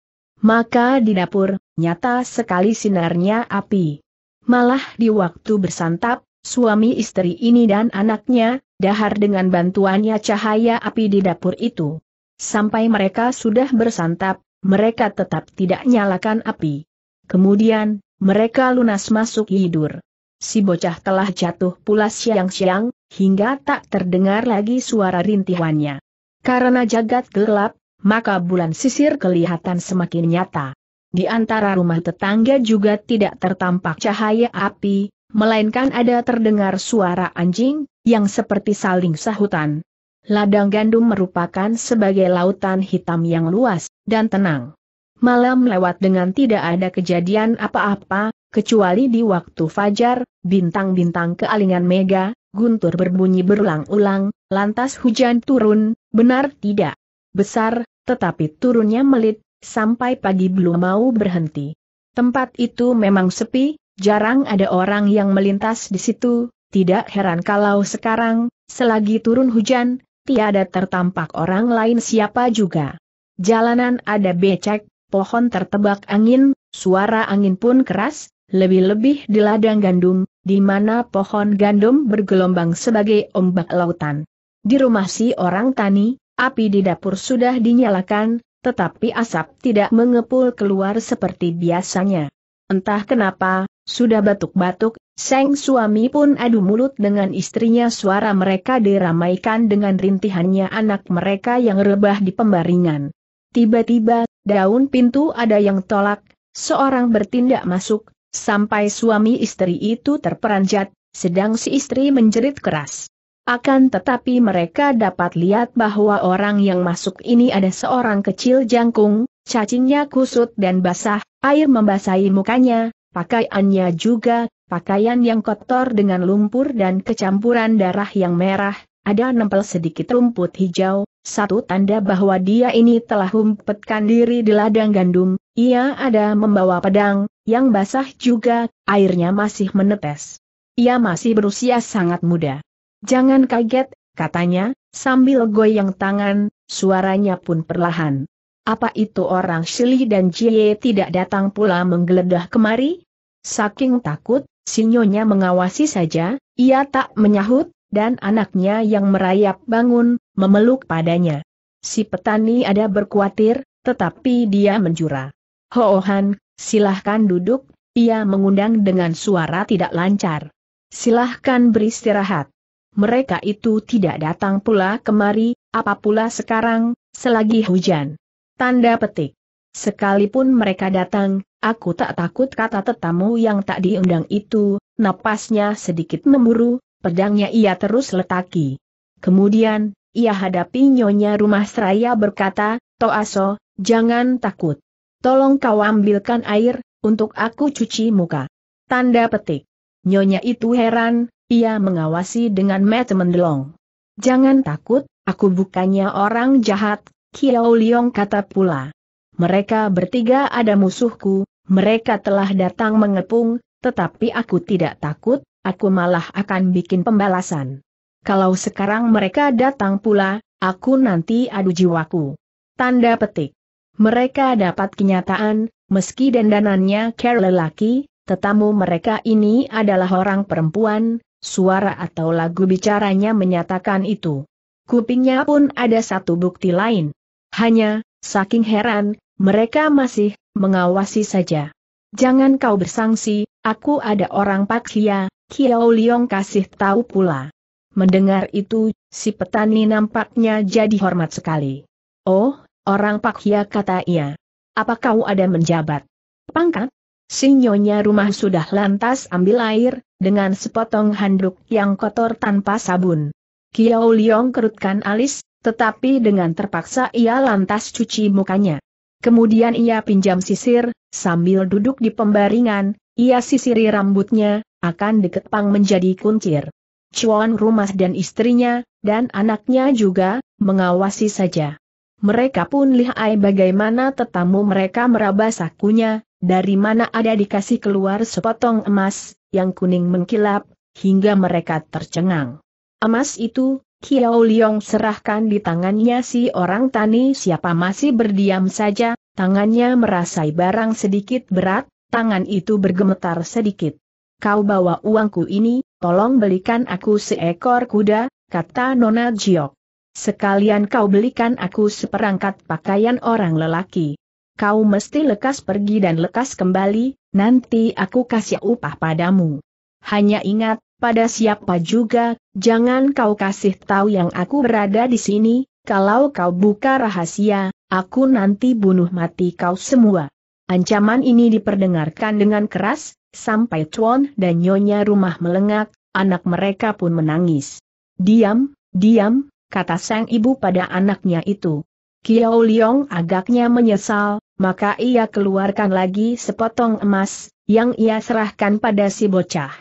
Maka di dapur, nyata sekali sinarnya api. Malah di waktu bersantap, suami istri ini dan anaknya, dahar dengan bantuannya cahaya api di dapur itu. Sampai mereka sudah bersantap, mereka tetap tidak nyalakan api. Kemudian, mereka lunas masuk tidur. Si bocah telah jatuh pula siang-siang, hingga tak terdengar lagi suara rintihannya. Karena jagat gelap, maka bulan sisir kelihatan semakin nyata. Di antara rumah tetangga juga tidak tertampak cahaya api, melainkan ada terdengar suara anjing, yang seperti saling sahutan. Ladang gandum merupakan sebagai lautan hitam yang luas, dan tenang. Malam lewat dengan tidak ada kejadian apa-apa, kecuali di waktu fajar, bintang-bintang kealingan mega, guntur berbunyi berulang-ulang, lantas hujan turun, benar tidak? Besar, tetapi turunnya melit, sampai pagi belum mau berhenti. Tempat itu memang sepi, jarang ada orang yang melintas di situ, tidak heran kalau sekarang, selagi turun hujan, tiada tertampak orang lain siapa juga. Jalanan ada becek, pohon tertebak angin, suara angin pun keras, lebih-lebih di ladang gandum, di mana pohon gandum bergelombang sebagai ombak lautan. Di rumah si orang tani, api di dapur sudah dinyalakan, tetapi asap tidak mengepul keluar seperti biasanya. Entah kenapa, sudah batuk-batuk, Seng suami pun adu mulut dengan istrinya suara mereka diramaikan dengan rintihannya anak mereka yang rebah di pembaringan. Tiba-tiba, daun pintu ada yang tolak, seorang bertindak masuk, sampai suami istri itu terperanjat, sedang si istri menjerit keras. Akan tetapi mereka dapat lihat bahwa orang yang masuk ini ada seorang kecil jangkung, cacingnya kusut dan basah, air membasahi mukanya, pakaiannya juga, pakaian yang kotor dengan lumpur dan kecampuran darah yang merah, ada nempel sedikit rumput hijau, satu tanda bahwa dia ini telah humpetkan diri di ladang gandum, ia ada membawa pedang, yang basah juga, airnya masih menetes. Ia masih berusia sangat muda. Jangan kaget, katanya, sambil goyang tangan, suaranya pun perlahan. Apa itu orang Shili dan Jie tidak datang pula menggeledah kemari? Saking takut, sinyonya mengawasi saja, ia tak menyahut, dan anaknya yang merayap bangun, memeluk padanya. Si petani ada berkuatir, tetapi dia menjura. Hoohan, silahkan duduk, ia mengundang dengan suara tidak lancar. Silahkan beristirahat mereka itu tidak datang pula kemari, apa pula sekarang, selagi hujan. Tanda petik. Sekalipun mereka datang, aku tak takut kata tetamu yang tak diundang itu, napasnya sedikit memburu, pedangnya ia terus letaki. Kemudian, ia hadapi nyonya rumah seraya berkata, Toaso, jangan takut. Tolong kau ambilkan air, untuk aku cuci muka. Tanda petik. Nyonya itu heran, ia mengawasi dengan mata mendelong. Jangan takut, aku bukannya orang jahat, Kiao Liong kata pula. Mereka bertiga ada musuhku, mereka telah datang mengepung, tetapi aku tidak takut, aku malah akan bikin pembalasan. Kalau sekarang mereka datang pula, aku nanti adu jiwaku. Tanda petik. Mereka dapat kenyataan, meski dendanannya care lelaki, tetamu mereka ini adalah orang perempuan, Suara atau lagu bicaranya menyatakan itu. Kupingnya pun ada satu bukti lain. Hanya, saking heran, mereka masih mengawasi saja. Jangan kau bersangsi, aku ada orang Pak Hia, Kiao Liong kasih tahu pula. Mendengar itu, si petani nampaknya jadi hormat sekali. Oh, orang Pak Hia kata ia. Apa kau ada menjabat? Pangkat? Sinyonya rumah sudah lantas ambil air, dengan sepotong handuk yang kotor tanpa sabun. Kiao Liong kerutkan alis, tetapi dengan terpaksa ia lantas cuci mukanya. Kemudian ia pinjam sisir, sambil duduk di pembaringan, ia sisiri rambutnya, akan dikepang menjadi kuncir. Cuan rumah dan istrinya, dan anaknya juga, mengawasi saja. Mereka pun lihai bagaimana tetamu mereka meraba sakunya, dari mana ada dikasih keluar sepotong emas, yang kuning mengkilap, hingga mereka tercengang. Emas itu, Kiao Liong serahkan di tangannya si orang tani siapa masih berdiam saja, tangannya merasai barang sedikit berat, tangan itu bergemetar sedikit. Kau bawa uangku ini, tolong belikan aku seekor kuda, kata Nona Jiok. Sekalian kau belikan aku seperangkat pakaian orang lelaki. Kau mesti lekas pergi dan lekas kembali, nanti aku kasih upah padamu. Hanya ingat, pada siapa juga, jangan kau kasih tahu yang aku berada di sini, kalau kau buka rahasia, aku nanti bunuh mati kau semua. Ancaman ini diperdengarkan dengan keras, sampai Chuan dan Nyonya rumah melengak, anak mereka pun menangis. Diam, diam, kata sang ibu pada anaknya itu. Kiao Liong agaknya menyesal, maka ia keluarkan lagi sepotong emas, yang ia serahkan pada si bocah.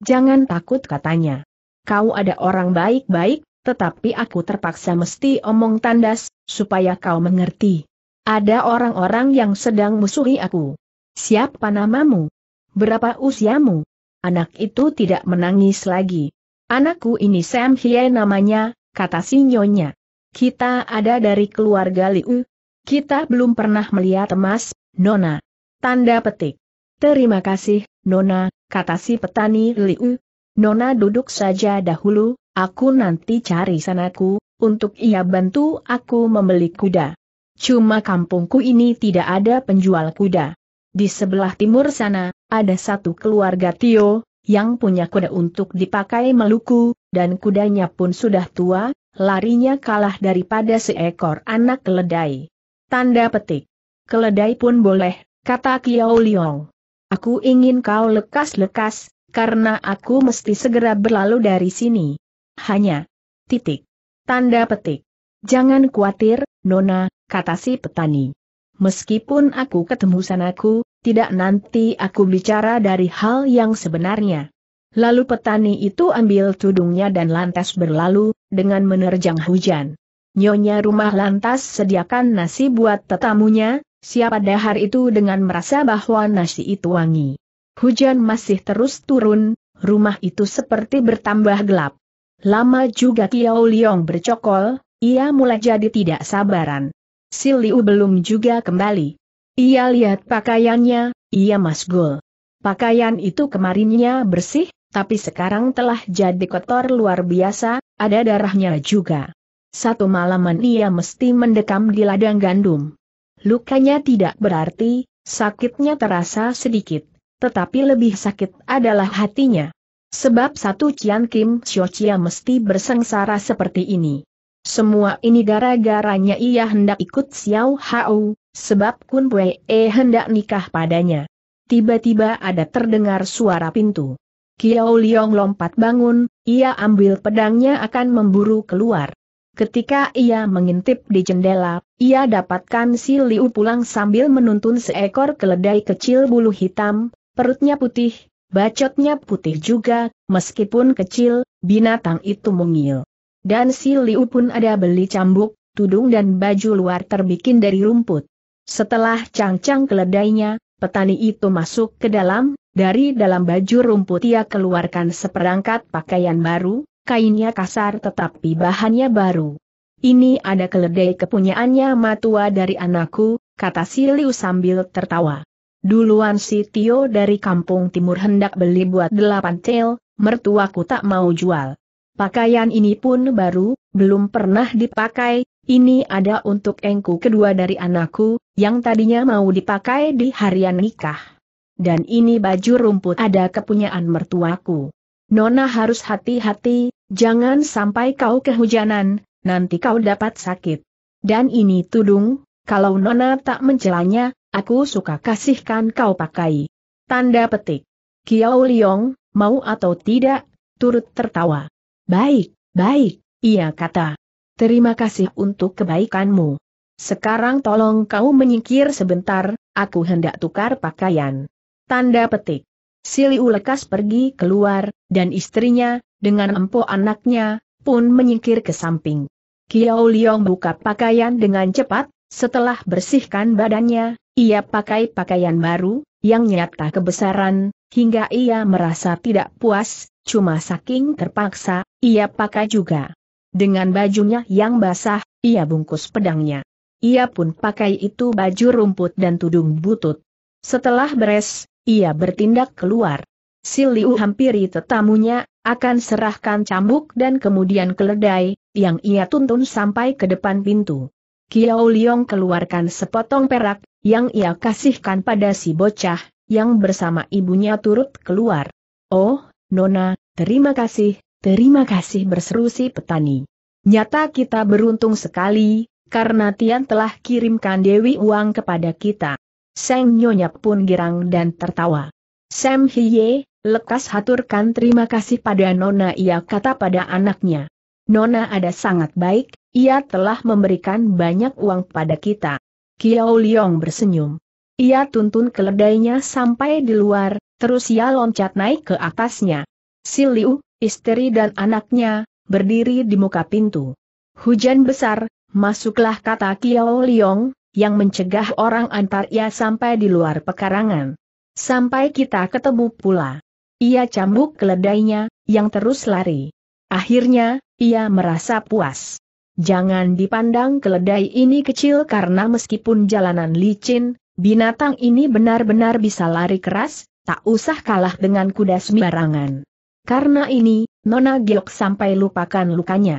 Jangan takut katanya. Kau ada orang baik-baik, tetapi aku terpaksa mesti omong tandas, supaya kau mengerti. Ada orang-orang yang sedang musuhi aku. Siapa namamu? Berapa usiamu? Anak itu tidak menangis lagi. Anakku ini Sam Hye namanya, kata si nyonya. Kita ada dari keluarga Liu, kita belum pernah melihat emas, Nona. Tanda petik. Terima kasih, Nona, kata si petani Liu. Nona duduk saja dahulu, aku nanti cari sanaku, untuk ia bantu aku membeli kuda. Cuma kampungku ini tidak ada penjual kuda. Di sebelah timur sana, ada satu keluarga Tio, yang punya kuda untuk dipakai meluku, dan kudanya pun sudah tua, larinya kalah daripada seekor anak keledai. Tanda petik. Keledai pun boleh, kata Kiao Liong. Aku ingin kau lekas-lekas, karena aku mesti segera berlalu dari sini. Hanya. Titik. Tanda petik. Jangan khawatir, Nona, kata si petani. Meskipun aku ketemu sanaku, tidak nanti aku bicara dari hal yang sebenarnya. Lalu petani itu ambil tudungnya dan lantas berlalu, dengan menerjang hujan. Nyonya rumah lantas sediakan nasi buat tetamunya, siapa dahar itu dengan merasa bahwa nasi itu wangi. Hujan masih terus turun, rumah itu seperti bertambah gelap. Lama juga Kiao Liong bercokol, ia mulai jadi tidak sabaran. Si Liu belum juga kembali. Ia lihat pakaiannya, ia masgul. Pakaian itu kemarinnya bersih, tapi sekarang telah jadi kotor luar biasa, ada darahnya juga. Satu malaman ia mesti mendekam di ladang gandum. Lukanya tidak berarti, sakitnya terasa sedikit, tetapi lebih sakit adalah hatinya. Sebab satu Cian Kim Chia mesti bersengsara seperti ini. Semua ini gara-garanya ia hendak ikut Xiao Hao, sebab Kun Wei e hendak nikah padanya. Tiba-tiba ada terdengar suara pintu. Kiao Liong lompat bangun, ia ambil pedangnya akan memburu keluar. Ketika ia mengintip di jendela, ia dapatkan si Liu pulang sambil menuntun seekor keledai kecil bulu hitam, perutnya putih, bacotnya putih juga, meskipun kecil, binatang itu mungil. Dan si Liu pun ada beli cambuk, tudung dan baju luar terbikin dari rumput. Setelah cangcang keledainya, petani itu masuk ke dalam, dari dalam baju rumput ia keluarkan seperangkat pakaian baru, kainnya kasar tetapi bahannya baru. Ini ada keledai kepunyaannya matua dari anakku, kata Silius sambil tertawa. Duluan si Tio dari kampung timur hendak beli buat delapan tel, mertuaku tak mau jual. Pakaian ini pun baru, belum pernah dipakai, ini ada untuk engku kedua dari anakku, yang tadinya mau dipakai di harian nikah. Dan ini baju rumput ada kepunyaan mertuaku. Nona harus hati-hati, jangan sampai kau kehujanan, nanti kau dapat sakit. Dan ini tudung, kalau Nona tak mencelanya, aku suka kasihkan kau pakai. Tanda petik. Kiao Liong, mau atau tidak, turut tertawa. Baik, baik, ia kata. Terima kasih untuk kebaikanmu. Sekarang tolong kau menyingkir sebentar, aku hendak tukar pakaian. Tanda petik. Siliu lekas pergi keluar, dan istrinya, dengan empu anaknya, pun menyingkir ke samping. Kiao Liong buka pakaian dengan cepat, setelah bersihkan badannya, ia pakai pakaian baru, yang nyata kebesaran, hingga ia merasa tidak puas, cuma saking terpaksa, ia pakai juga. Dengan bajunya yang basah, ia bungkus pedangnya. Ia pun pakai itu baju rumput dan tudung butut. Setelah beres, ia bertindak keluar. Si Liu hampiri tetamunya, akan serahkan cambuk dan kemudian keledai, yang ia tuntun sampai ke depan pintu. Kiao Liong keluarkan sepotong perak, yang ia kasihkan pada si bocah, yang bersama ibunya turut keluar. Oh, Nona, terima kasih, terima kasih berseru si petani. Nyata kita beruntung sekali, karena Tian telah kirimkan Dewi uang kepada kita. Seng Nyonya pun girang dan tertawa. Sam Hiye, lekas haturkan terima kasih pada Nona ia kata pada anaknya. Nona ada sangat baik, ia telah memberikan banyak uang pada kita. Kiao Liong bersenyum. Ia tuntun keledainya sampai di luar, terus ia loncat naik ke atasnya. Si Liu, istri dan anaknya, berdiri di muka pintu. Hujan besar, masuklah kata Kiao Liong, yang mencegah orang antar ia sampai di luar pekarangan. Sampai kita ketemu pula. Ia cambuk keledainya, yang terus lari. Akhirnya, ia merasa puas. Jangan dipandang keledai ini kecil karena meskipun jalanan licin, binatang ini benar-benar bisa lari keras, tak usah kalah dengan kuda sembarangan. Karena ini, Nona Giok sampai lupakan lukanya.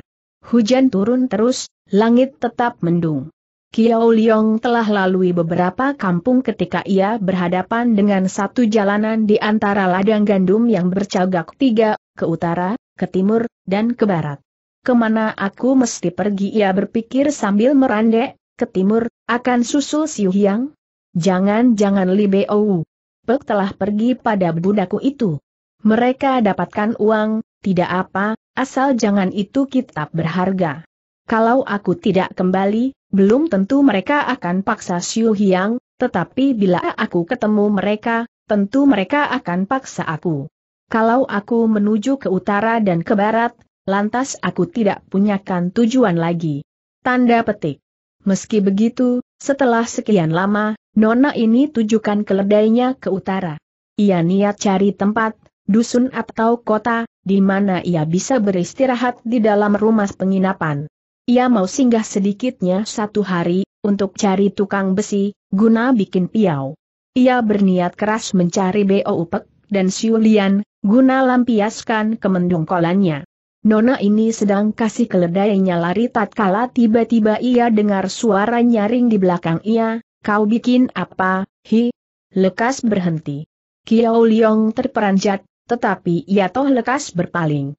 Hujan turun terus, langit tetap mendung. Kiao Liong telah lalui beberapa kampung ketika ia berhadapan dengan satu jalanan di antara ladang gandum yang bercagak tiga, ke utara, ke timur, dan ke barat. Kemana aku mesti pergi ia berpikir sambil merandek, ke timur, akan susul Siu Hyang? Jangan-jangan Li Beowu Pek telah pergi pada budakku itu. Mereka dapatkan uang, tidak apa, asal jangan itu kitab berharga. Kalau aku tidak kembali, belum tentu mereka akan paksa Xiu Hiang, tetapi bila aku ketemu mereka, tentu mereka akan paksa aku. Kalau aku menuju ke utara dan ke barat, lantas aku tidak punyakan tujuan lagi. Tanda petik. Meski begitu, setelah sekian lama, Nona ini tujukan keledainya ke utara. Ia niat cari tempat, dusun atau kota, di mana ia bisa beristirahat di dalam rumah penginapan. Ia mau singgah sedikitnya satu hari, untuk cari tukang besi, guna bikin piau. Ia berniat keras mencari B.O. Upek dan Siulian, guna lampiaskan kolannya. Nona ini sedang kasih keledainya lari tatkala tiba-tiba ia dengar suara nyaring di belakang ia, kau bikin apa, hi? Lekas berhenti. Kiao Liong terperanjat, tetapi ia toh lekas berpaling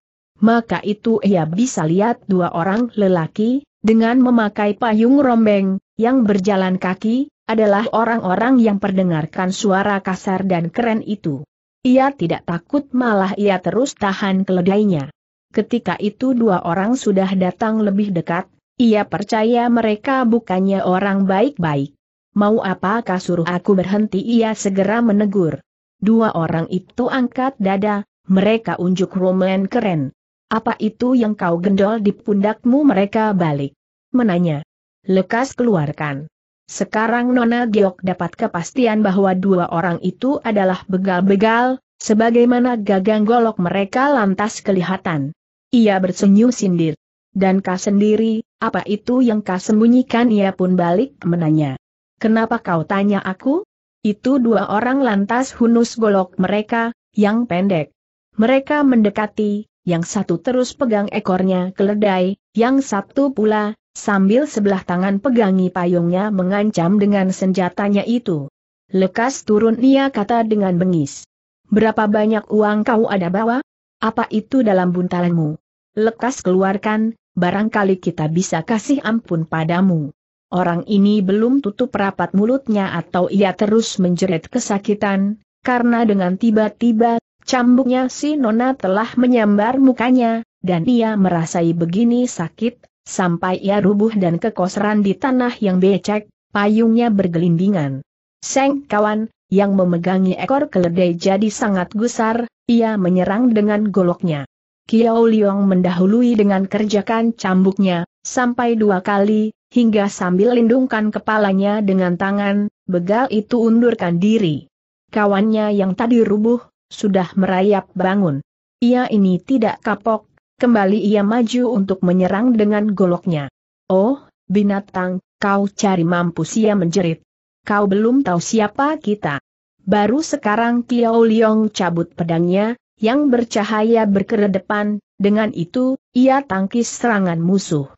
maka itu ia bisa lihat dua orang lelaki, dengan memakai payung rombeng, yang berjalan kaki, adalah orang-orang yang perdengarkan suara kasar dan keren itu. Ia tidak takut malah ia terus tahan keledainya. Ketika itu dua orang sudah datang lebih dekat, ia percaya mereka bukannya orang baik-baik. Mau apakah suruh aku berhenti ia segera menegur. Dua orang itu angkat dada, mereka unjuk roman keren. Apa itu yang kau gendol di pundakmu mereka balik? Menanya. Lekas keluarkan. Sekarang Nona Giok dapat kepastian bahwa dua orang itu adalah begal-begal, sebagaimana gagang golok mereka lantas kelihatan. Ia bersenyum sindir. Dan kau sendiri, apa itu yang kau sembunyikan ia pun balik menanya. Kenapa kau tanya aku? Itu dua orang lantas hunus golok mereka, yang pendek. Mereka mendekati, yang satu terus pegang ekornya keledai, yang satu pula, sambil sebelah tangan pegangi payungnya mengancam dengan senjatanya itu. Lekas turun ia kata dengan bengis. Berapa banyak uang kau ada bawa? Apa itu dalam buntalanmu? Lekas keluarkan, barangkali kita bisa kasih ampun padamu. Orang ini belum tutup rapat mulutnya atau ia terus menjerit kesakitan, karena dengan tiba-tiba Cambuknya si Nona telah menyambar mukanya, dan ia merasai begini sakit, sampai ia rubuh dan kekosran di tanah yang becek, payungnya bergelindingan. Seng kawan, yang memegangi ekor keledai jadi sangat gusar, ia menyerang dengan goloknya. Kiao Liong mendahului dengan kerjakan cambuknya, sampai dua kali, hingga sambil lindungkan kepalanya dengan tangan, begal itu undurkan diri. Kawannya yang tadi rubuh, sudah merayap bangun. Ia ini tidak kapok, kembali ia maju untuk menyerang dengan goloknya. Oh, binatang, kau cari mampus ia menjerit. Kau belum tahu siapa kita. Baru sekarang Kiao Liong cabut pedangnya, yang bercahaya berkeredepan, dengan itu, ia tangkis serangan musuh.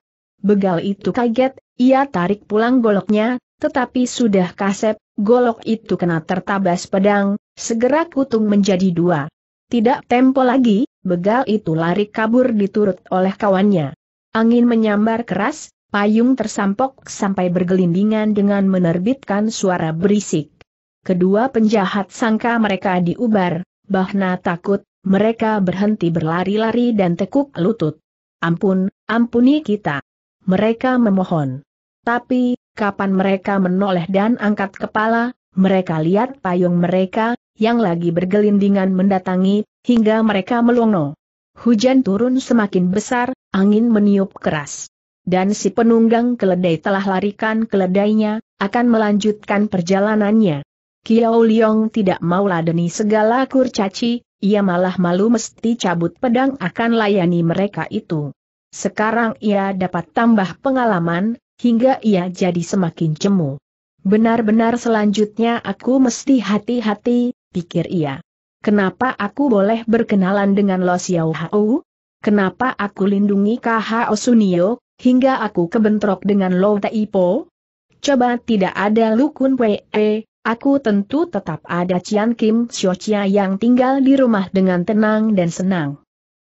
Begal itu kaget, ia tarik pulang goloknya, tetapi sudah kasep, golok itu kena tertabas pedang, Segera kutung menjadi dua. Tidak tempo lagi, begal itu lari kabur diturut oleh kawannya. Angin menyambar keras, payung tersampok sampai bergelindingan dengan menerbitkan suara berisik. Kedua penjahat sangka mereka diubar, bahna takut, mereka berhenti berlari-lari dan tekuk lutut. Ampun, ampuni kita. Mereka memohon. Tapi, kapan mereka menoleh dan angkat kepala, mereka lihat payung mereka, yang lagi bergelindingan mendatangi, hingga mereka melongo. Hujan turun semakin besar, angin meniup keras. Dan si penunggang keledai telah larikan keledainya, akan melanjutkan perjalanannya. Kiao Liong tidak mau ladeni segala kurcaci, ia malah malu mesti cabut pedang akan layani mereka itu. Sekarang ia dapat tambah pengalaman, hingga ia jadi semakin cemu. Benar-benar selanjutnya aku mesti hati-hati, pikir ia. Kenapa aku boleh berkenalan dengan Lo Xiao Hao? Kenapa aku lindungi KH Osunio, hingga aku kebentrok dengan Lo Taipo? Coba tidak ada Lukun Wei, aku tentu tetap ada Cian Kim Xiochia yang tinggal di rumah dengan tenang dan senang.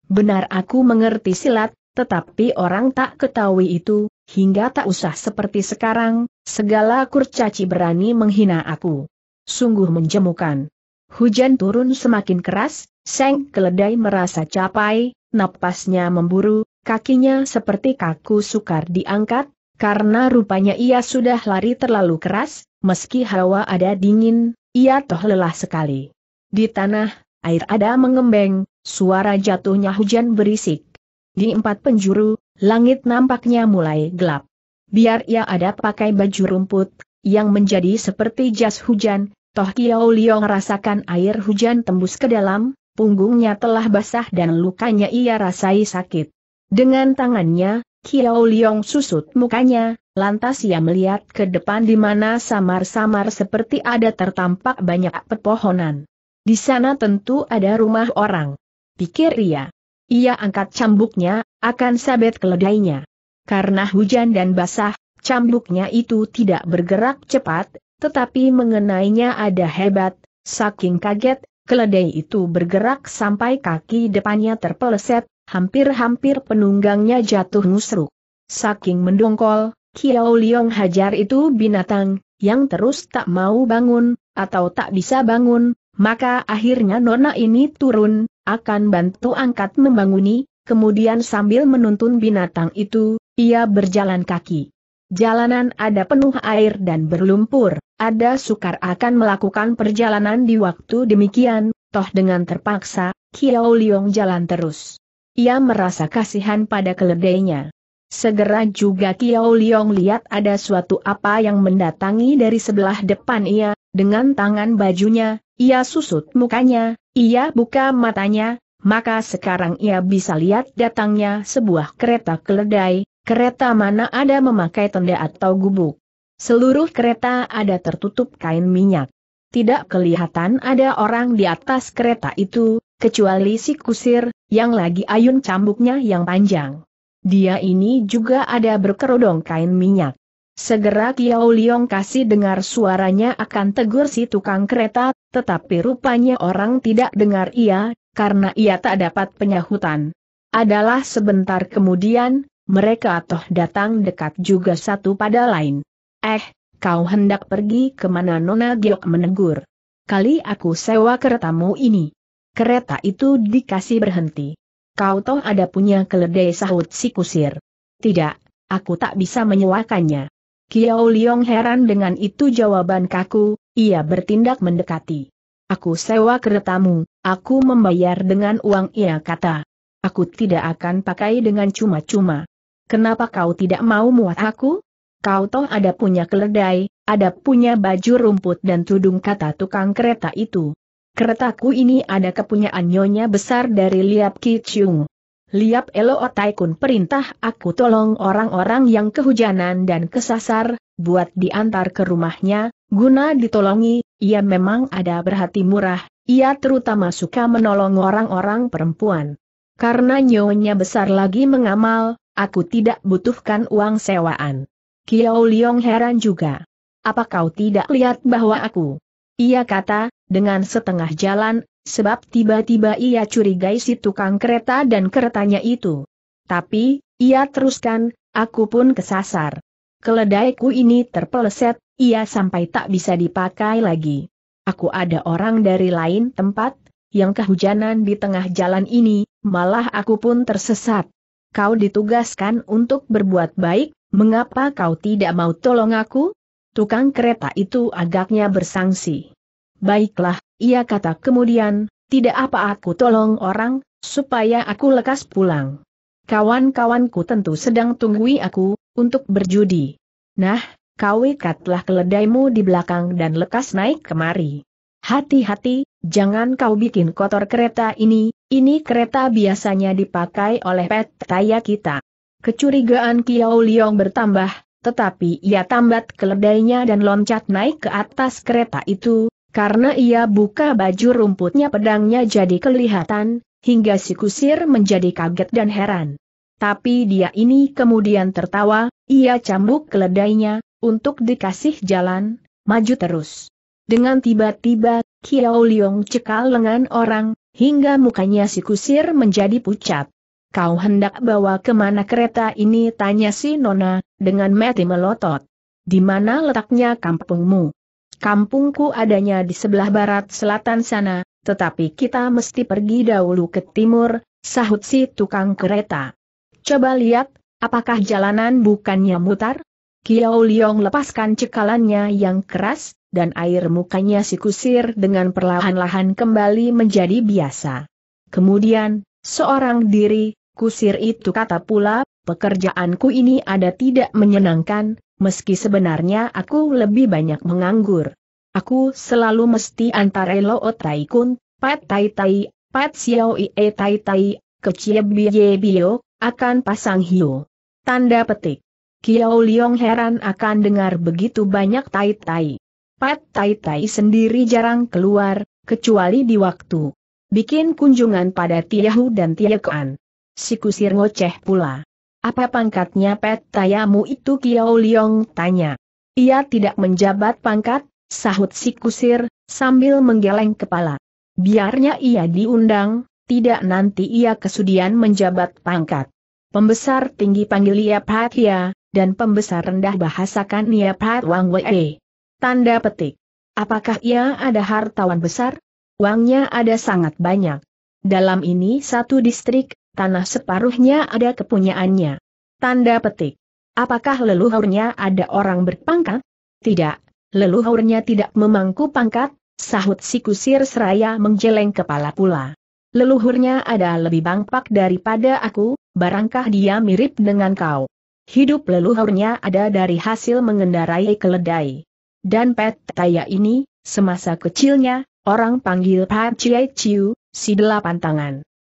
Benar aku mengerti silat, tetapi orang tak ketahui itu, hingga tak usah seperti sekarang, segala kurcaci berani menghina aku. Sungguh menjemukan. Hujan turun semakin keras, Seng keledai merasa capai, napasnya memburu, kakinya seperti kaku sukar diangkat, karena rupanya ia sudah lari terlalu keras, meski hawa ada dingin, ia toh lelah sekali. Di tanah, air ada mengembeng, suara jatuhnya hujan berisik. Di empat penjuru, langit nampaknya mulai gelap. Biar ia ada pakai baju rumput, yang menjadi seperti jas hujan, Toh Kiao Liong rasakan air hujan tembus ke dalam, punggungnya telah basah dan lukanya ia rasai sakit. Dengan tangannya, Kiao Liong susut mukanya, lantas ia melihat ke depan di mana samar-samar seperti ada tertampak banyak pepohonan. Di sana tentu ada rumah orang. Pikir ia. Ia angkat cambuknya, akan sabet keledainya. Karena hujan dan basah, cambuknya itu tidak bergerak cepat, tetapi mengenainya ada hebat, saking kaget, keledai itu bergerak sampai kaki depannya terpeleset, hampir-hampir penunggangnya jatuh musruk. Saking mendongkol, Kiao Liong hajar itu binatang, yang terus tak mau bangun, atau tak bisa bangun, maka akhirnya nona ini turun, akan bantu angkat membanguni, kemudian sambil menuntun binatang itu, ia berjalan kaki. Jalanan ada penuh air dan berlumpur. Ada sukar akan melakukan perjalanan di waktu demikian, toh dengan terpaksa, Kiao Liong jalan terus. Ia merasa kasihan pada keledainya. Segera juga Kiao Liong lihat ada suatu apa yang mendatangi dari sebelah depan ia, dengan tangan bajunya, ia susut mukanya, ia buka matanya, maka sekarang ia bisa lihat datangnya sebuah kereta keledai, kereta mana ada memakai tenda atau gubuk. Seluruh kereta ada tertutup kain minyak. Tidak kelihatan ada orang di atas kereta itu, kecuali si kusir, yang lagi ayun cambuknya yang panjang. Dia ini juga ada berkerodong kain minyak. Segera Kiao Liong kasih dengar suaranya akan tegur si tukang kereta, tetapi rupanya orang tidak dengar ia, karena ia tak dapat penyahutan. Adalah sebentar kemudian, mereka toh datang dekat juga satu pada lain. Eh, kau hendak pergi kemana Nona Giok menegur. Kali aku sewa keretamu ini. Kereta itu dikasih berhenti. Kau toh ada punya keledai sahut si kusir. Tidak, aku tak bisa menyewakannya. Kiao Liong heran dengan itu jawaban kaku, ia bertindak mendekati. Aku sewa keretamu, aku membayar dengan uang ia kata. Aku tidak akan pakai dengan cuma-cuma. Kenapa kau tidak mau muat aku? Kau toh ada punya keledai, ada punya baju rumput dan tudung kata tukang kereta itu. Keretaku ini ada kepunyaan nyonya besar dari Liap Kiciung. Liap Elo Otaikun perintah aku tolong orang-orang yang kehujanan dan kesasar, buat diantar ke rumahnya, guna ditolongi, ia memang ada berhati murah, ia terutama suka menolong orang-orang perempuan. Karena nyonya besar lagi mengamal, aku tidak butuhkan uang sewaan. Kiao Liong heran juga. Apa kau tidak lihat bahwa aku? Ia kata, dengan setengah jalan, sebab tiba-tiba ia curigai si tukang kereta dan keretanya itu. Tapi, ia teruskan, aku pun kesasar. Keledaiku ini terpeleset, ia sampai tak bisa dipakai lagi. Aku ada orang dari lain tempat, yang kehujanan di tengah jalan ini, malah aku pun tersesat. Kau ditugaskan untuk berbuat baik, Mengapa kau tidak mau tolong aku? Tukang kereta itu agaknya bersangsi. Baiklah, ia kata kemudian, tidak apa aku tolong orang, supaya aku lekas pulang. Kawan-kawanku tentu sedang tunggui aku, untuk berjudi. Nah, kau ikatlah keledaimu di belakang dan lekas naik kemari. Hati-hati, jangan kau bikin kotor kereta ini, ini kereta biasanya dipakai oleh pet taya kita. Kecurigaan Kiao Liong bertambah, tetapi ia tambat keledainya dan loncat naik ke atas kereta itu, karena ia buka baju rumputnya pedangnya jadi kelihatan, hingga si kusir menjadi kaget dan heran. Tapi dia ini kemudian tertawa, ia cambuk keledainya, untuk dikasih jalan, maju terus. Dengan tiba-tiba, Kiao Liong cekal lengan orang, hingga mukanya si kusir menjadi pucat. Kau hendak bawa kemana kereta ini? Tanya si Nona, dengan mati melotot. Di mana letaknya kampungmu? Kampungku adanya di sebelah barat selatan sana, tetapi kita mesti pergi dahulu ke timur, sahut si tukang kereta. Coba lihat, apakah jalanan bukannya mutar? Kiao Liong lepaskan cekalannya yang keras, dan air mukanya si kusir dengan perlahan-lahan kembali menjadi biasa. Kemudian, seorang diri, Kusir itu kata pula, pekerjaanku ini ada tidak menyenangkan, meski sebenarnya aku lebih banyak menganggur. Aku selalu mesti antara o tai kun, pat tai tai, pat xiao i e tai tai, kecie biye bio, akan pasang hiu. Tanda petik. Kiao Liong heran akan dengar begitu banyak tai tai. Pat tai tai sendiri jarang keluar, kecuali di waktu. Bikin kunjungan pada Tiahu dan Tiakuan. Si kusir ngoceh pula. Apa pangkatnya pet tayamu itu Kiao Liong tanya. Ia tidak menjabat pangkat, sahut si kusir, sambil menggeleng kepala. Biarnya ia diundang, tidak nanti ia kesudian menjabat pangkat. Pembesar tinggi panggil ia ya, Patia, dan pembesar rendah bahasakan ia Pat Wang Wei. Tanda petik. Apakah ia ada hartawan besar? Uangnya ada sangat banyak. Dalam ini satu distrik, tanah separuhnya ada kepunyaannya. Tanda petik. Apakah leluhurnya ada orang berpangkat? Tidak, leluhurnya tidak memangku pangkat, sahut si kusir seraya menjeleng kepala pula. Leluhurnya ada lebih bangpak daripada aku, barangkah dia mirip dengan kau. Hidup leluhurnya ada dari hasil mengendarai keledai. Dan Pet Taya ini, semasa kecilnya, orang panggil Pat Chiu, si delapan tangan.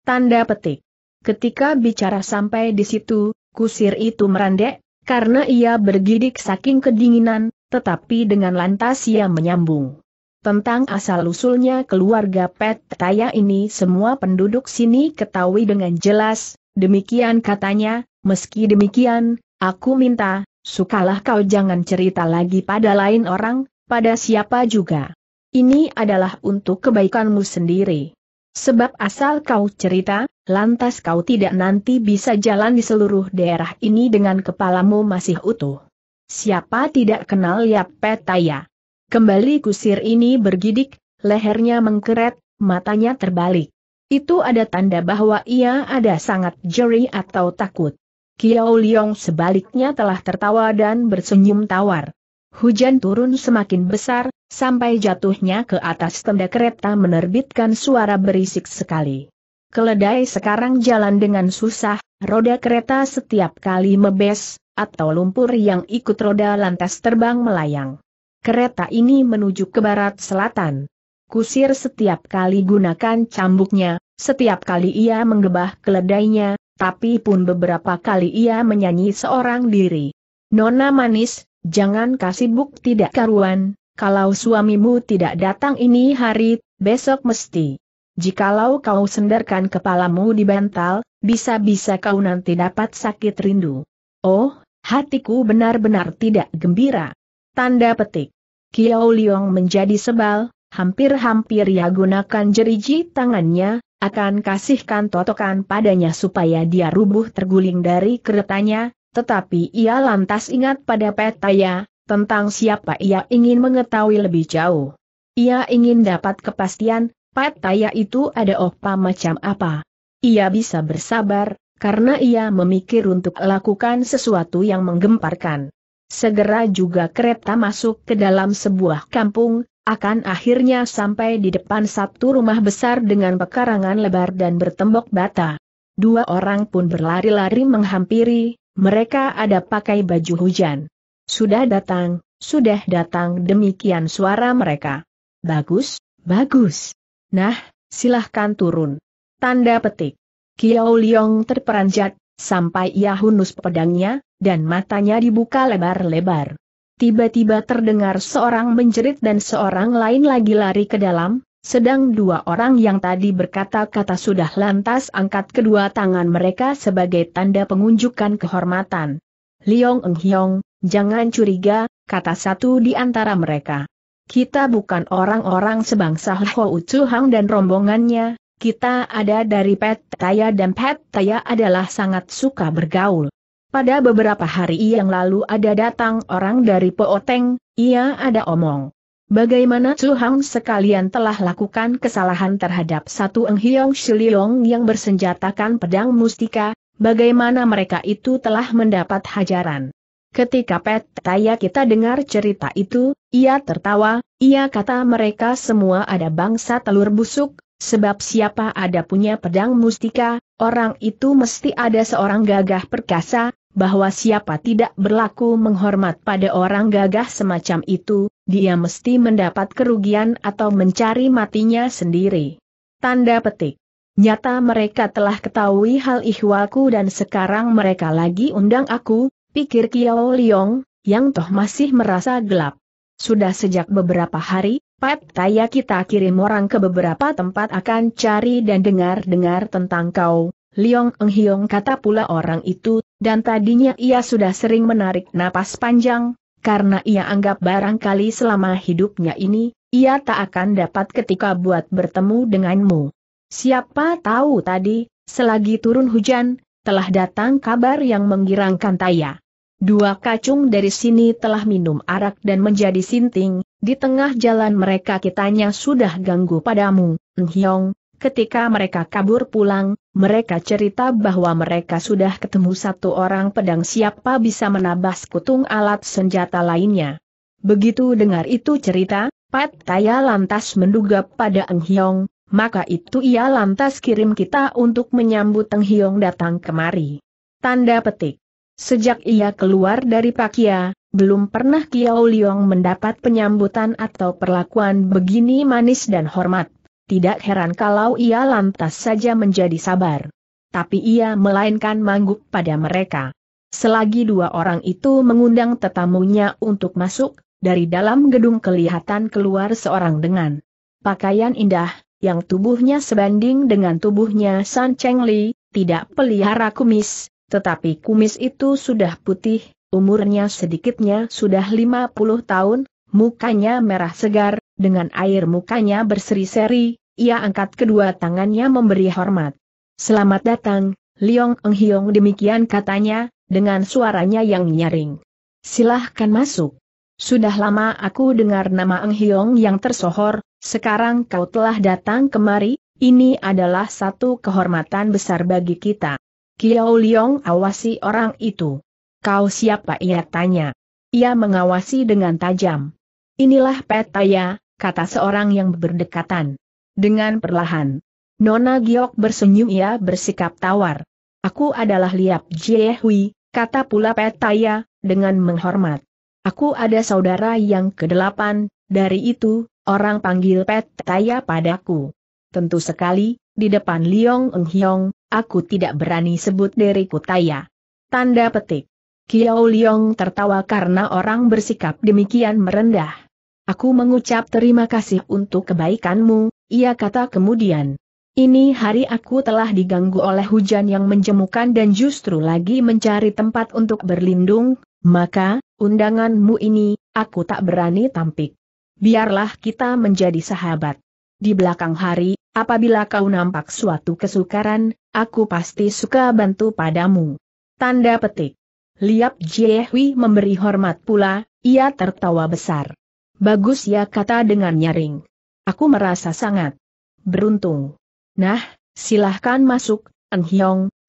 Tanda petik. Ketika bicara sampai di situ, kusir itu merandek, karena ia bergidik saking kedinginan, tetapi dengan lantas ia menyambung. Tentang asal-usulnya keluarga Pet Taya ini semua penduduk sini ketahui dengan jelas, demikian katanya, meski demikian, aku minta, sukalah kau jangan cerita lagi pada lain orang, pada siapa juga. Ini adalah untuk kebaikanmu sendiri. Sebab asal kau cerita, lantas kau tidak nanti bisa jalan di seluruh daerah ini dengan kepalamu masih utuh. Siapa tidak kenal Yap Petaya? Kembali kusir ini bergidik, lehernya mengkeret, matanya terbalik. Itu ada tanda bahwa ia ada sangat jeri atau takut. Kiao Liong sebaliknya telah tertawa dan bersenyum tawar. Hujan turun semakin besar, Sampai jatuhnya ke atas tenda kereta menerbitkan suara berisik sekali. Keledai sekarang jalan dengan susah, roda kereta setiap kali mebes, atau lumpur yang ikut roda lantas terbang melayang. Kereta ini menuju ke barat selatan. Kusir setiap kali gunakan cambuknya, setiap kali ia menggebah keledainya, tapi pun beberapa kali ia menyanyi seorang diri. Nona manis, jangan kasih buk tidak karuan, kalau suamimu tidak datang ini hari, besok mesti. Jikalau kau sendarkan kepalamu di bantal, bisa-bisa kau nanti dapat sakit rindu. Oh, hatiku benar-benar tidak gembira. Tanda petik. Kiao Liong menjadi sebal, hampir-hampir ia gunakan jeriji tangannya, akan kasihkan totokan padanya supaya dia rubuh terguling dari keretanya, tetapi ia lantas ingat pada petaya, tentang siapa ia ingin mengetahui lebih jauh. Ia ingin dapat kepastian, Taya itu ada opa macam apa. Ia bisa bersabar, karena ia memikir untuk lakukan sesuatu yang menggemparkan. Segera juga kereta masuk ke dalam sebuah kampung, akan akhirnya sampai di depan satu rumah besar dengan pekarangan lebar dan bertembok bata. Dua orang pun berlari-lari menghampiri, mereka ada pakai baju hujan. Sudah datang, sudah datang demikian suara mereka. Bagus, bagus. Nah, silahkan turun. Tanda petik. Kiao Liong terperanjat, sampai ia hunus pedangnya, dan matanya dibuka lebar-lebar. Tiba-tiba terdengar seorang menjerit dan seorang lain lagi lari ke dalam, sedang dua orang yang tadi berkata-kata sudah lantas angkat kedua tangan mereka sebagai tanda pengunjukan kehormatan. Liong Eng Hiong, Jangan curiga, kata satu di antara mereka. Kita bukan orang-orang sebangsa Ho Ucuhang dan rombongannya, kita ada dari Pet Taya dan Pet Taya adalah sangat suka bergaul. Pada beberapa hari yang lalu ada datang orang dari Pooteng, ia ada omong. Bagaimana Tsuhang sekalian telah lakukan kesalahan terhadap satu Enghiong Shiliong yang bersenjatakan pedang mustika, bagaimana mereka itu telah mendapat hajaran. Ketika Petaya kita dengar cerita itu, ia tertawa, ia kata mereka semua ada bangsa telur busuk, sebab siapa ada punya pedang mustika, orang itu mesti ada seorang gagah perkasa, bahwa siapa tidak berlaku menghormat pada orang gagah semacam itu, dia mesti mendapat kerugian atau mencari matinya sendiri. Tanda petik. Nyata mereka telah ketahui hal ihwalku dan sekarang mereka lagi undang aku, pikir Kiao Liong, yang toh masih merasa gelap. Sudah sejak beberapa hari, Pat Taya kita kirim orang ke beberapa tempat akan cari dan dengar-dengar tentang kau. Liong Eng Hiong kata pula orang itu, dan tadinya ia sudah sering menarik napas panjang, karena ia anggap barangkali selama hidupnya ini, ia tak akan dapat ketika buat bertemu denganmu. Siapa tahu tadi, selagi turun hujan, telah datang kabar yang menggirangkan Taya. Dua kacung dari sini telah minum arak dan menjadi sinting, di tengah jalan mereka kitanya sudah ganggu padamu, Nhyong. Ketika mereka kabur pulang, mereka cerita bahwa mereka sudah ketemu satu orang pedang siapa bisa menabas kutung alat senjata lainnya. Begitu dengar itu cerita, Pat Taya lantas menduga pada Enghyong, maka itu ia lantas kirim kita untuk menyambut Enghyong datang kemari. Tanda petik. Sejak ia keluar dari Pakia, belum pernah Kiao Liong mendapat penyambutan atau perlakuan begini manis dan hormat. Tidak heran kalau ia lantas saja menjadi sabar. Tapi ia melainkan mangguk pada mereka. Selagi dua orang itu mengundang tetamunya untuk masuk, dari dalam gedung kelihatan keluar seorang dengan pakaian indah, yang tubuhnya sebanding dengan tubuhnya San Cheng Li, tidak pelihara kumis, tetapi kumis itu sudah putih, umurnya sedikitnya sudah 50 tahun, mukanya merah segar, dengan air mukanya berseri-seri, ia angkat kedua tangannya memberi hormat. Selamat datang, Liong Eng Hiong demikian katanya, dengan suaranya yang nyaring. Silahkan masuk. Sudah lama aku dengar nama Eng Hiong yang tersohor, sekarang kau telah datang kemari, ini adalah satu kehormatan besar bagi kita. Kiao Liong awasi orang itu. Kau siapa ia tanya. Ia mengawasi dengan tajam. Inilah petaya, kata seorang yang berdekatan. Dengan perlahan. Nona Giok bersenyum ia bersikap tawar. Aku adalah Liap Jiehui, kata pula petaya, dengan menghormat. Aku ada saudara yang kedelapan, dari itu, orang panggil petaya padaku. Tentu sekali, di depan Liong Eng Hiong, aku tidak berani sebut diriku Taya. Tanda petik. Kiao Liong tertawa karena orang bersikap demikian merendah. Aku mengucap terima kasih untuk kebaikanmu, ia kata kemudian. Ini hari aku telah diganggu oleh hujan yang menjemukan dan justru lagi mencari tempat untuk berlindung, maka, undanganmu ini, aku tak berani tampik. Biarlah kita menjadi sahabat. Di belakang hari apabila kau nampak suatu kesukaran, aku pasti suka bantu padamu. Tanda petik. Liap Jiehui memberi hormat pula, ia tertawa besar. Bagus ya kata dengan nyaring. Aku merasa sangat beruntung. Nah, silahkan masuk, Eng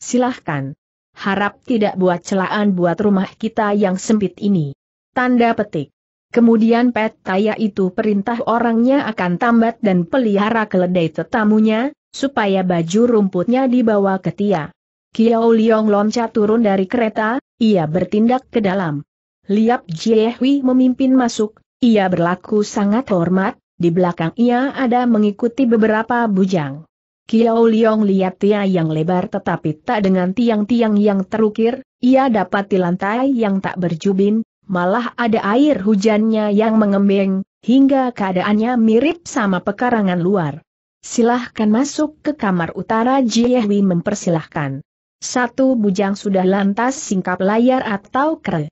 silahkan. Harap tidak buat celaan buat rumah kita yang sempit ini. Tanda petik. Kemudian Pet Taya itu perintah orangnya akan tambat dan pelihara keledai tetamunya, supaya baju rumputnya dibawa ke Tia. Kiao Liong loncat turun dari kereta, ia bertindak ke dalam. Liap Jiehui memimpin masuk, ia berlaku sangat hormat, di belakang ia ada mengikuti beberapa bujang. Kiao Liong lihat Tia yang lebar tetapi tak dengan tiang-tiang yang terukir, ia di lantai yang tak berjubin, malah ada air hujannya yang mengembeng, hingga keadaannya mirip sama pekarangan luar. Silahkan masuk ke kamar utara Jiehwi mempersilahkan. Satu bujang sudah lantas singkap layar atau kre.